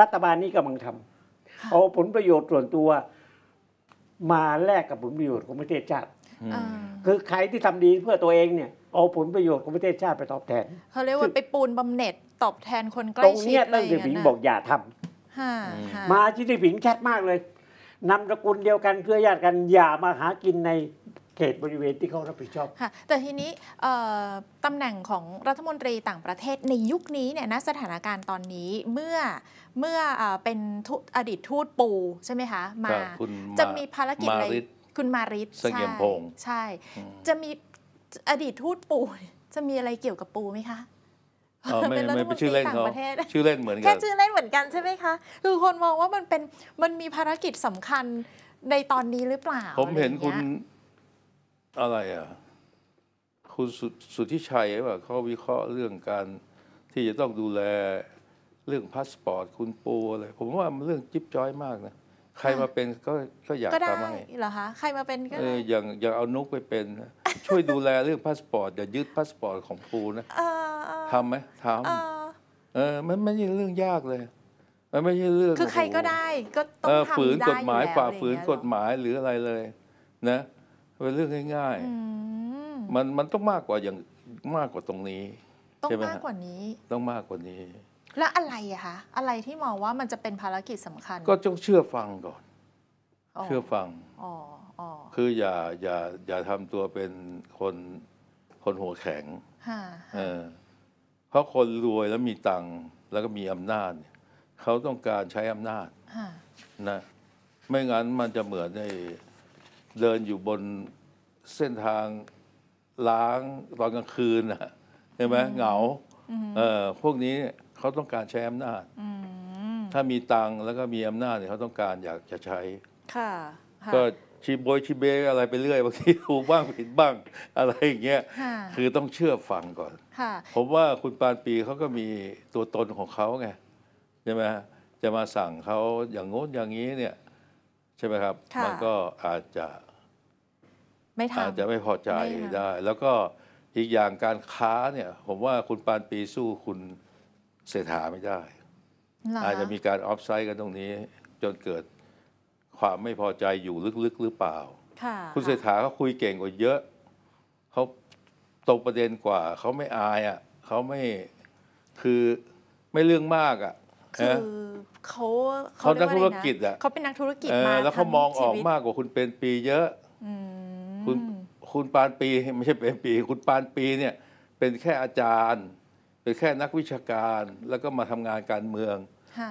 รัฐบาลนี้กำลังทำเอาผลประโยชน์ส่วนตัวมาแลกกับผลประโยชน์ของประเทศชาติคือใครที่ทำดีเพื่อตัวเองเนี่ยเอาผลประโยชน์ของประเทศชาติไปตอบแทนเขาเรียกว่าไปปูนบำเหน็จตอบแทนคนใกล้ชิดตรงนี้ตั้งแต่ผิงบอกอย่าทำมาชิี่ผิงชัดมากเลยนำตระกูลเดียวกันเพื่อญาติกันอย่ามาหากินในเขตบริเวณที่เขารับผิดชอบ ค่ะ แต่ทีนี้ตำแหน่งของรัฐมนตรีต่างประเทศในยุคนี้เนี่ยนะสถานการณ์ตอนนี้เมื่อเมื่อเป็นอดีตทูตปูใช่ไหมคะมาจะมีภารกิจอะไรคุณมาริสเสงี่ยมพง์ใช่จะมีอดีตทูตปู จะมีอะไรเกี่ยวกับปูไหมคะไม่ไม่เป็นชื่อเล่นเขาชื่อเล่นเหมือนกันแค่ชื่อเล่นเหมือนกันใช่ไหมคะคือคนมองว่ามันเป็นมันมีภารกิจสำคัญในตอนนี้หรือเปล่าผมเห็นคุณอะไรอ่ะคุณสสุทธิชัยว่าเขาวิเคราะห์เรื่องการ ที่จะต้องดูแลเรื่องพาสปอร์ต คุณปูอะไร ผมว่ามันเรื่องจิ๊บจ้อยมากนะ ใครมาเป็นก็ก็อยากทำให้เหรอคะใครมาเป็นก็เอออย่างอย่างเอานุกไปเป็นช่วยดูแลเรื่องพาสปอร์ตอย่ายึดพาสปอร์ตของปูนะทำไหมทำเออมันไม่ใช่เรื่องยากเลยมันไม่ใช่เรื่องคือใครก็ได้ ก็ต้องทำได้ฝืนกฎหมายฝ่าฝืนกฎหมายหรืออะไรเลยนะเป็นเรื่องง่ายๆมันมันต้องมากกว่าอย่างมากกว่าตรงนี้ต้องมากกว่านี้ ต้องมากกว่านี้ แล้วอะไรอะคะ อะไรที่มองว่ามันจะเป็นภารกิจสำคัญ ก็จงเชื่อฟังก่อน เชื่อฟังคืออย่าอย่าอย่าทำตัวเป็นคนคนหัวแข็งเพราะคนรวยแล้วมีตังค์แล้วก็มีอำนาจเขาต้องการใช้อำนาจนะ ไม่งั้นมันจะเหมือนในเดินอยู่บนเส้นทางล้าง ตอนกลางคืนนะใช่ไหมเหงาเออพวกนี้เขาต้องการใช้อำนาจถ้ามีตังแล้วก็มีอำนาจเนี่ยเขาต้องการอยากจะใช้ค่ะ ก็ชีบอยชีเบอะไรไปเรื่อยบางทีถูกบ้างผิดบ้าง อะไรอย่างเงี้ยคือต้องเชื่อฟังก่อนผมว่าคุณปานปีเขาก็มีตัวตนของเขาไงใช่ไหมจะมาสั่งเขาอย่างงนอย่างนี้เนี่ยใช่ไหมครับมันก็อาจจะอาจจะไม่พอใจได้ แล้วก็อีกอย่างการค้าเนี่ย ผมว่าคุณปานปีสู้ คุณเศรษฐาไม่ได้ อาจจะมีการออฟไซด์กันตรงนี้ จนเกิดความไม่พอใจอยู่ลึกๆ หรือเปล่าคุณเศรษฐาเขาคุยเก่งกว่าเยอะ เขาตรงประเด็นกว่า เขาไม่อายอ่ะเขาไม่คือไม่เรื่องมากอ่ะคือเขาเขาเป็นักธุรกิจอ่ะเขาเป็นนักธุรกิจมาแล้วเขามองออกมากกว่าคุณเป็นปีเยอะคุณคุณปานปีไม่ใช่เป็นปี คุณปานปีเนี่ย เป็นแค่อาจารย์ เป็นแค่นักวิชาการแล้วก็มาทำงานการเมือง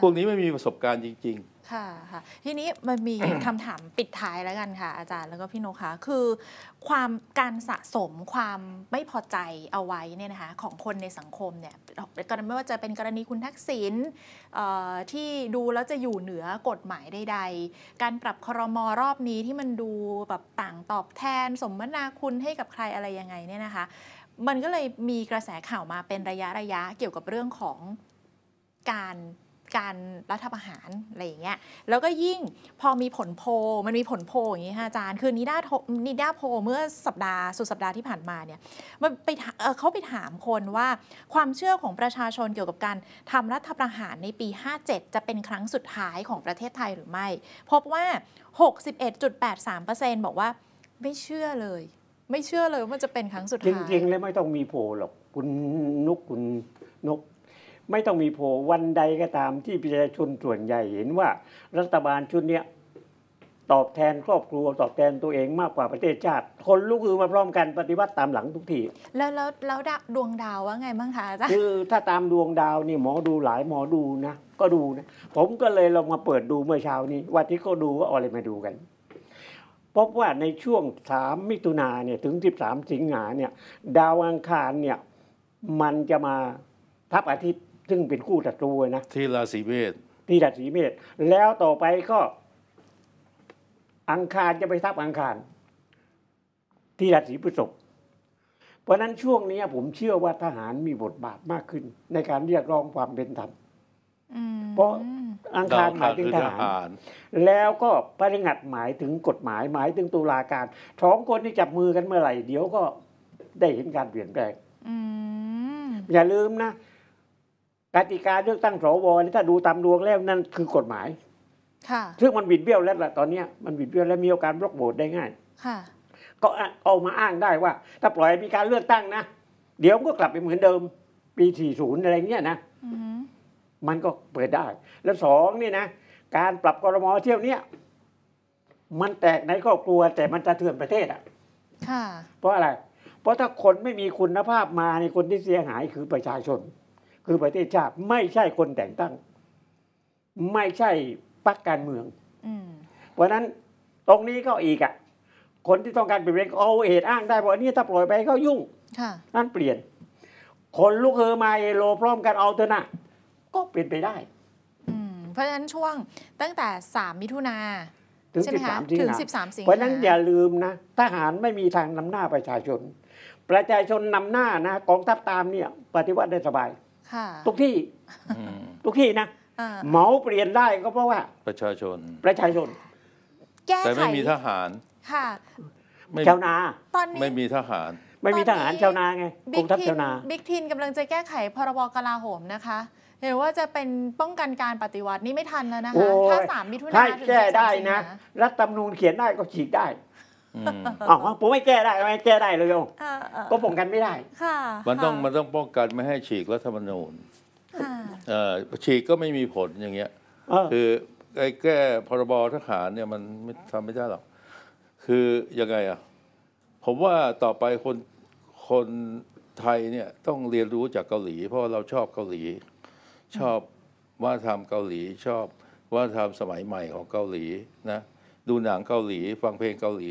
พวกนี้ไม่มีประสบการณ์จริง ๆค่ะค่ะทีนี้มันมีคำถามปิดท้ายแล้วกันค่ะอาจารย์แล้วก็พี่นกคะคือความการสะสมความไม่พอใจเอาไว้เนี่ยนะคะของคนในสังคมเนี่ยกรณีไม่ว่าจะเป็นกรณีคุณทักษิณที่ดูแล้วจะอยู่เหนือกฎหมายใดๆการปรับครมรอบนี้ที่มันดูแบบต่างตอบแทนสมนาคุณให้กับใครอะไรยังไงเนี่ยนะคะมันก็เลยมีกระแสข่าวมาเป็นระยะระยะเกี่ยวกับเรื่องของการการรัฐประหาร อะไรอย่างเงี้ยแล้วก็ยิ่งพอมีผลโพมันมีผลโพอย่างเงี้ค่ะอาจารย์ คือนิด้านิด้าโพเมื่อสัปดาห์สุดสัปดาห์ที่ผ่านมาเนี่ยมันไปเขาไปถามคนว่าความเชื่อของประชาชนเกี่ยวกับการทำรัฐประหารในปี 57 จะเป็นครั้งสุดท้ายของประเทศไทยหรือไม่ พบว่า 61.83%บอกว่าไม่เชื่อเลย ไม่เชื่อเลยว่ามันจะเป็นครั้งสุดท้ายจริงๆแล้วไม่ต้องมีโพหรอกคุณนุกคุณนกไม่ต้องมีโผวันใดก็ตามที่ประชาชนส่วนใหญ่เห็นว่ารัฐบาลชุดนี้ตอบแทนครอบครัวตอบแทนตัวเองมากกว่าประเทศชาติ คนลุกคือมาพร้อมกันปฏิวัติตามหลังทุกทีแล้วแล้วแล้วดวงดาวว่าไงบ้างคะอาจารย์คือถ้าตามดวงดาวนี่หมอดูหลายหมอดูนะ ก็ดูนะ ผมก็เลยลองมาเปิดดูเมื่อเช้านี้วันที่ก็ดูว่าอะไรมาดูกันพบว่าในช่วงสามมิถุนาเนี่ยถึงสิบสามสิงหาเนี่ยดาวอังคารเนี่ยมันจะมาทับอาทิตยซึ่งเป็นคู่ศัตรูนะที่ราศีเมษที่ราศีเมษแล้วต่อไปก็ อังคารจะไปทับอังคาร ที่ราศีพฤษภเพราะนั้นช่วงนี้ผมเชื่อว่าทหารมีบทบาทมากขึ้น ในการเรียกร้องความเป็นธรรมเพราะอังคารหมายถึงทหาร แล้วก็ประงัดหมายถึงกฎหมาย หมายถึงตุลาการ ท้องคนที่จับมือกันเมื่อไหร่ เดี๋ยวก็ได้เห็นการเปลี่ยนแปลงอย่าลืมนะกติกาเลือกตั้งสวนี่ถ้าดูตามดวงแล้วนั่นคือกฎหมายคซึ่งมันบิดเบี้ยวแล้วล่ะตอนนี้มันบิดเบี้ยวแล้วมีโอกาสบล็อกโหวตได้ง่ายก็เอามาอ้างได้ว่า ถ้าปล่อยมีการเลือกตั้งนะเดี๋ยวก็กลับไปเหมือนเดิมปี40อะไรเงี้ยนะมันก็เปิดได้ แล้วสองนี่นะ การปรับกรมอเที่ยวเนี้ยมันแตกในครอบครัว แต่มันจะเทือนประเทศอ่ะ เพราะอะไร เพราะถ้าคนไม่มีคุณภาพมาในคนที่เสียหายคือประชาชนคือประเทศชาติไม่ใช่คนแต่งตั้ง ไม่ใช่พรรคการเมืองเพราะนั้นตรงนี้ก็อีกอะคนที่ต้องการเปลี่ยนแปลงเอาเหตุอ้างได้บอกนี่ถ้าปล่อยไปเขายุ่งนั่นเปลี่ยน คนลูกเฮอมาเอโลพร้อมกันเอาเถอะนะก็เปลี่ยนไปได้เพราะฉะนั้นช่วงตั้งแต่ 3 มิถุนาถึง 13 สิงหาเพราะนั้นอย่าลืมนะทหารไม่มีทางนำหน้าประชาชน ประชาชนนำหน้านะกองทัพตามเนี่ย ปฏิวัติได้สบายทุกที่ทุกที่นะเหมาเปลี่ยนได้ก็เพราะว่าประชาชน ประชาชนแก้ไข แต่ไม่มีทหาร ค่ะ ชาวนาตอนนี้ไม่มีทหาร ไม่มีทหารชาวนาไงบก๊กทัพชาวนา บิ๊กทินกำลังจะแก้ไข พรบกลาโหมนะคะหรือว่าจะเป็นป้องกันการปฏิวัตินี่ไม่ทันแล้วนะคะ ถ้าสามมิถุนาถึงแก้ได้นะ รัฐธรรมนูญเขียนได้ก็ฉีกได้อ๋อผมไม่แก้ได้ไม่แก้ได้เลยโยก็ป้องกันไม่ได้มันต้องมันต้องป้องกันไม่ให้ฉีกรัฐธรรมนูญฉีกก็ไม่มีผลอย่างเงี้ยคือไอ้แก้พรบทหารเนี่ยมันไม่ทำไม่ได้หรอกคือยังไงอ่ะผมว่าต่อไปคนคนไทยเนี่ยต้องเรียนรู้จากเกาหลีเพราะเราชอบเกาหลี ชอบวัฒนธรรมเกาหลี ชอบวัฒนธรรมสมัยใหม่ของเกาหลีนะดูหนังเกาหลี ฟังเพลงเกาหลี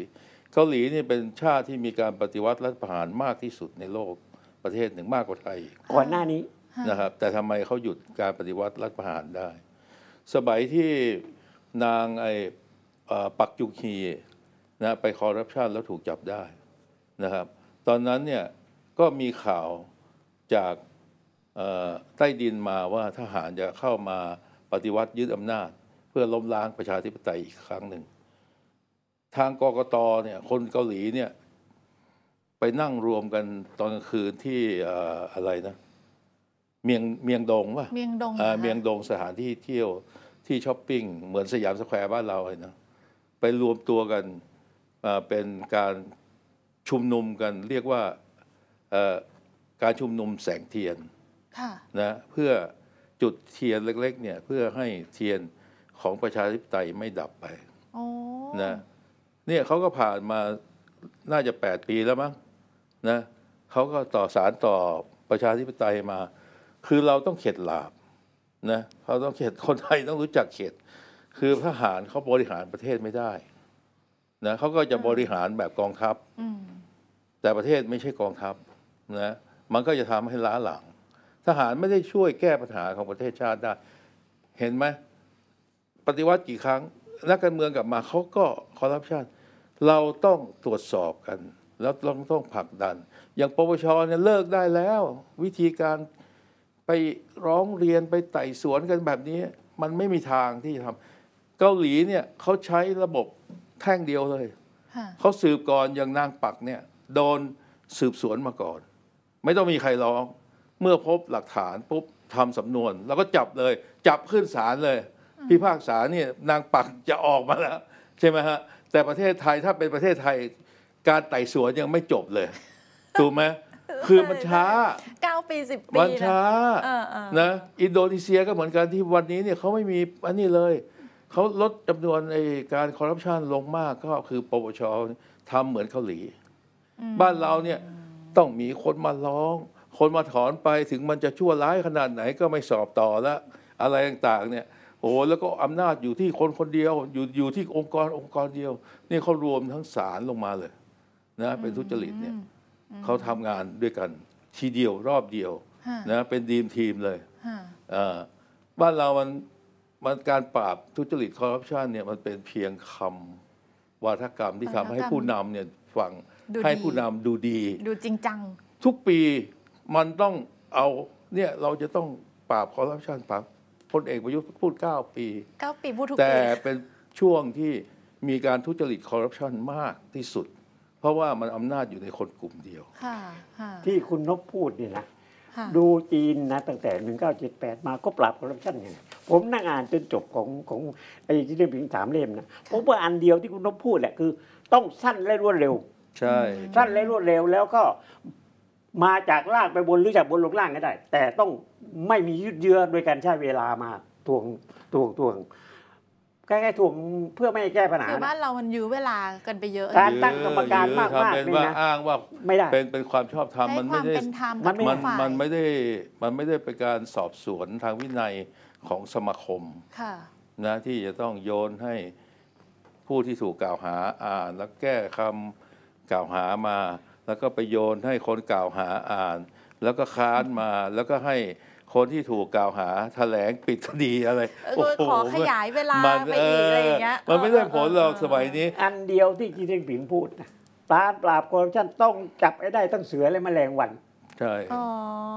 เกาหลีนี่เป็นชาติที่มีการปฏิวัติรัฐประหารมากที่สุดในโลกประเทศหนึ่งมากกว่าไทยก่อนหน้านี้นะครับ แต่ทำไมเขาหยุดการปฏิวัติรัฐประหารได้สมัยที่นางไอปักยุคีนะไปคอร์รัปชันแล้วถูกจับได้นะครับ ตอนนั้นเนี่ย ก็มีข่าวจากใต้ดินมาว่าทหารจะเข้ามาปฏิวัติยึดอำนาจ เพื่อล้มล้างประชาธิปไตยอีกครั้งหนึ่งทางกกตเนี่ย คนเกาหลีเนี่ยไปนั่งรวมกันตอนกลางคืนที่อะไรนะ เมียงเมียงดงวะเมียงดงเมียงดงสถานที่เที่ยวที่ช้อปปิ้ง เหมือนสยามสแควร์บ้านเราเลยนะไปรวมตัวกัน เป็นการชุมนุมกัน เรียกว่าการชุมนุมแสงเทียนนะเพื่อจุดเทียนเล็กๆเนี่ยเพื่อให้เทียนของประชาธิปไตยไม่ดับไปนะเนี่ยเขาก็ผ่านมาน่าจะแปีแล้วมั้งนะเขาก็ต่อสารต่อประชาธิปไตยมา คือเราต้องเข็ดหลาบนะเขาต้องเข็ดคนไทยต้องรู้จักเข็ด คือ ทหารเขาบริหารประเทศไม่ได้นะเขาก็จะบริหารแบบกองทัพแต่ประเทศไม่ใช่กองทัพนะมันก็จะทำให้ล้าหลัง ทหารไม่ได้ช่วยแก้ปัญหาของประเทศชาติได้ เห็นไหมปฏิวัติกี่ครั้งนักการเมืองกลับมาเขาก็คอร์รัปชันเราต้องตรวจสอบกัน แล้วต้องต้องผลักดัน อย่างปปชเนี่ยเลิกได้แล้ว วิธีการไปร้องเรียนไปไต่สวนกันแบบนี้ มันไม่มีทางที่จะทำเกาหลีเนี่ยเขาใช้ระบบแท่งเดียวเลยเขาสืบก่อนอย่างนางปักเนี่ย โดนสืบสวนมาก่อน ไม่ต้องมีใครร้องเมื่อพบหลักฐานปุ๊บทำสำนวน แล้วก็จับเลย จับขึ้นศาลเลยพิพากษาเนี่ยนางปักจะออกมาแล้วใช่ไหมฮะแต่ประเทศไทยถ้าเป็นประเทศไทยการไต่สวนยังไม่จบเลยถูกไหมคือมันช้า9 ปี 10 ปีมันช้านะอินโดนีเซียก็เหมือนกันที่วันนี้เนี่ยเขาไม่มีอันนี้เลย เขาลดจำนวนในการคอร์รัปชันลงมากก็คือปปชทำเหมือนเกาหลี บ้านเราเนี่ยต้องมีคนมาร้อง คนมาถอนไปถึงมันจะชั่วร้ายขนาดไหนก็ไม่สอบต่อละอะไรต่างๆเนี่ยโอ้แล้วก็อำนาจอยู่ที่คนคนเดียวอยู่อยู่ที่องค์กรองค์กรเดียว นี่เขารวมทั้งศาลลงมาเลยนะเป็นทุจริตเนี่ยเขาทำงานด้วยกัน ทีเดียวรอบเดียวนะเป็นดีมทีมเลย บ้านเรามันมันการปราบทุจริตคอร์รัปชันเนี่ยมันเป็นเพียงคำวาทกรรมที่ทำให้ผู้นำเนี่ยฟังให้ผู้นำดูดี ดูจริงจัง ทุกปีมันต้องเอาเนี่ยเราจะต้องปราบคอร์รัปชันปราบพลเอกประยุทธ์พูด 9 ปี9 ปีพูดทุกปีแต่เป็นช่วงที่มีการทุจริตคอร์รัปชันมากที่สุด เพราะว่ามันอำนาจอยู่ในคนกลุ่มเดียว ที่คุณนพพูดนี่นะดูจีนนะตั้งแต่ 1978 มาก็ปราบคอร์รัปชันอย่างผมนั่งอ่านจนจบของของไอ้ที่เรื่องพิงสามเล่มนะ ผมว่าอันเดียวที่คุณนพพูดแหละคือ ต้องสั้นและรวดเร็วใช่สั้นและรวดเร็วแล้วก็มาจากล่างไปบนหรือจากบนลงล่างก็ได้ แต่ต้องไม่มียืดเยื้อโดยการใช้เวลามาทวงทวงทวงแก้้ทวงเพื่อไม่แก้ปัญหาคือบ้านเรามันยื้อเวลากันไปเยอะ การตั้งกรรมการมากมากนว่นะอ้างว่าไม่ได้เป็นเป็นความชอบธรรมมันไม่ได้มันมันไม่ได้มันไม่ได้เป็นการสอบสวนทางวินัยของสมาคม นะที่จะต้องโยนให้ผู้ที่ถูกกล่าวหาอ่าน แล้วแก้คำกล่าวหามา แล้วก็ไปโยนให้คนกล่าวหาอ่าน แล้วก็ค้านมาแล้วก็ให้คนที่ถูกกล่าวหาแถลง ปิดคดีอะไรโอ้โหขอขยายเวลาไปอีกอะไรอย่างเงี้ย มันไม่ได้ผลหรอกสมัยนี้ อันเดียวที่จีเจงผิงพูดนะ ปราบปราบคอร์รัปชันต้องจับให้ได้ตั้งเสือ และแมลงวัน ใช่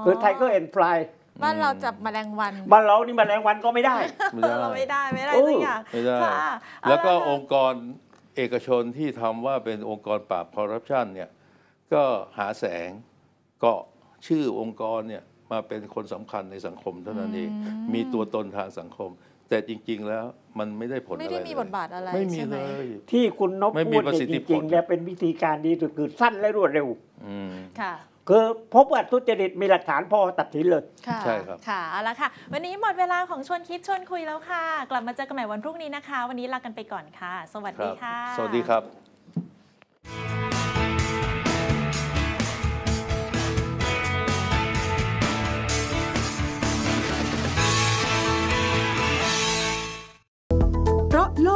คือไทเกอร์เอ็นฟลายบ้านเราจับแมลงวันบ้านเรานี่แมลงวันก็ไม่ได้ ไม่ได้ ไม่ได้ทุกอย่างไม่ได้แล้วก็องค์กรเอกชนที่ทำว่าเป็นองค์กรปราบคอร์รัปชันเนี่ย ก็หาแสงเกาะชื่อองค์กรเนี่ยมาเป็นคนสำคัญในสังคมเท่านั้นเอง มีตัวตนทางสังคม แต่จริงๆ แล้วมันไม่ได้ผลอะไร ไม่ได้มีบทบาทอะไรไม่มีเลย ที่คุณนพพูดจริงๆเนี่ยเป็นวิธีการดีสุดคือสั้นและรวดเร็ว ค่ะคือพบว่าทุจริต มีหลักฐานพอตัดสินเลยใช่ครับ ค่ะ เอาละค่ะ วันนี้หมดเวลาของชวนคิดชวนคุยแล้วค่ะ กลับมาเจอกันใหม่วันพรุ่งนี้นะคะ วันนี้ลากันไปก่อนค่ะ สวัสดีค่ะ สวัสดีครับ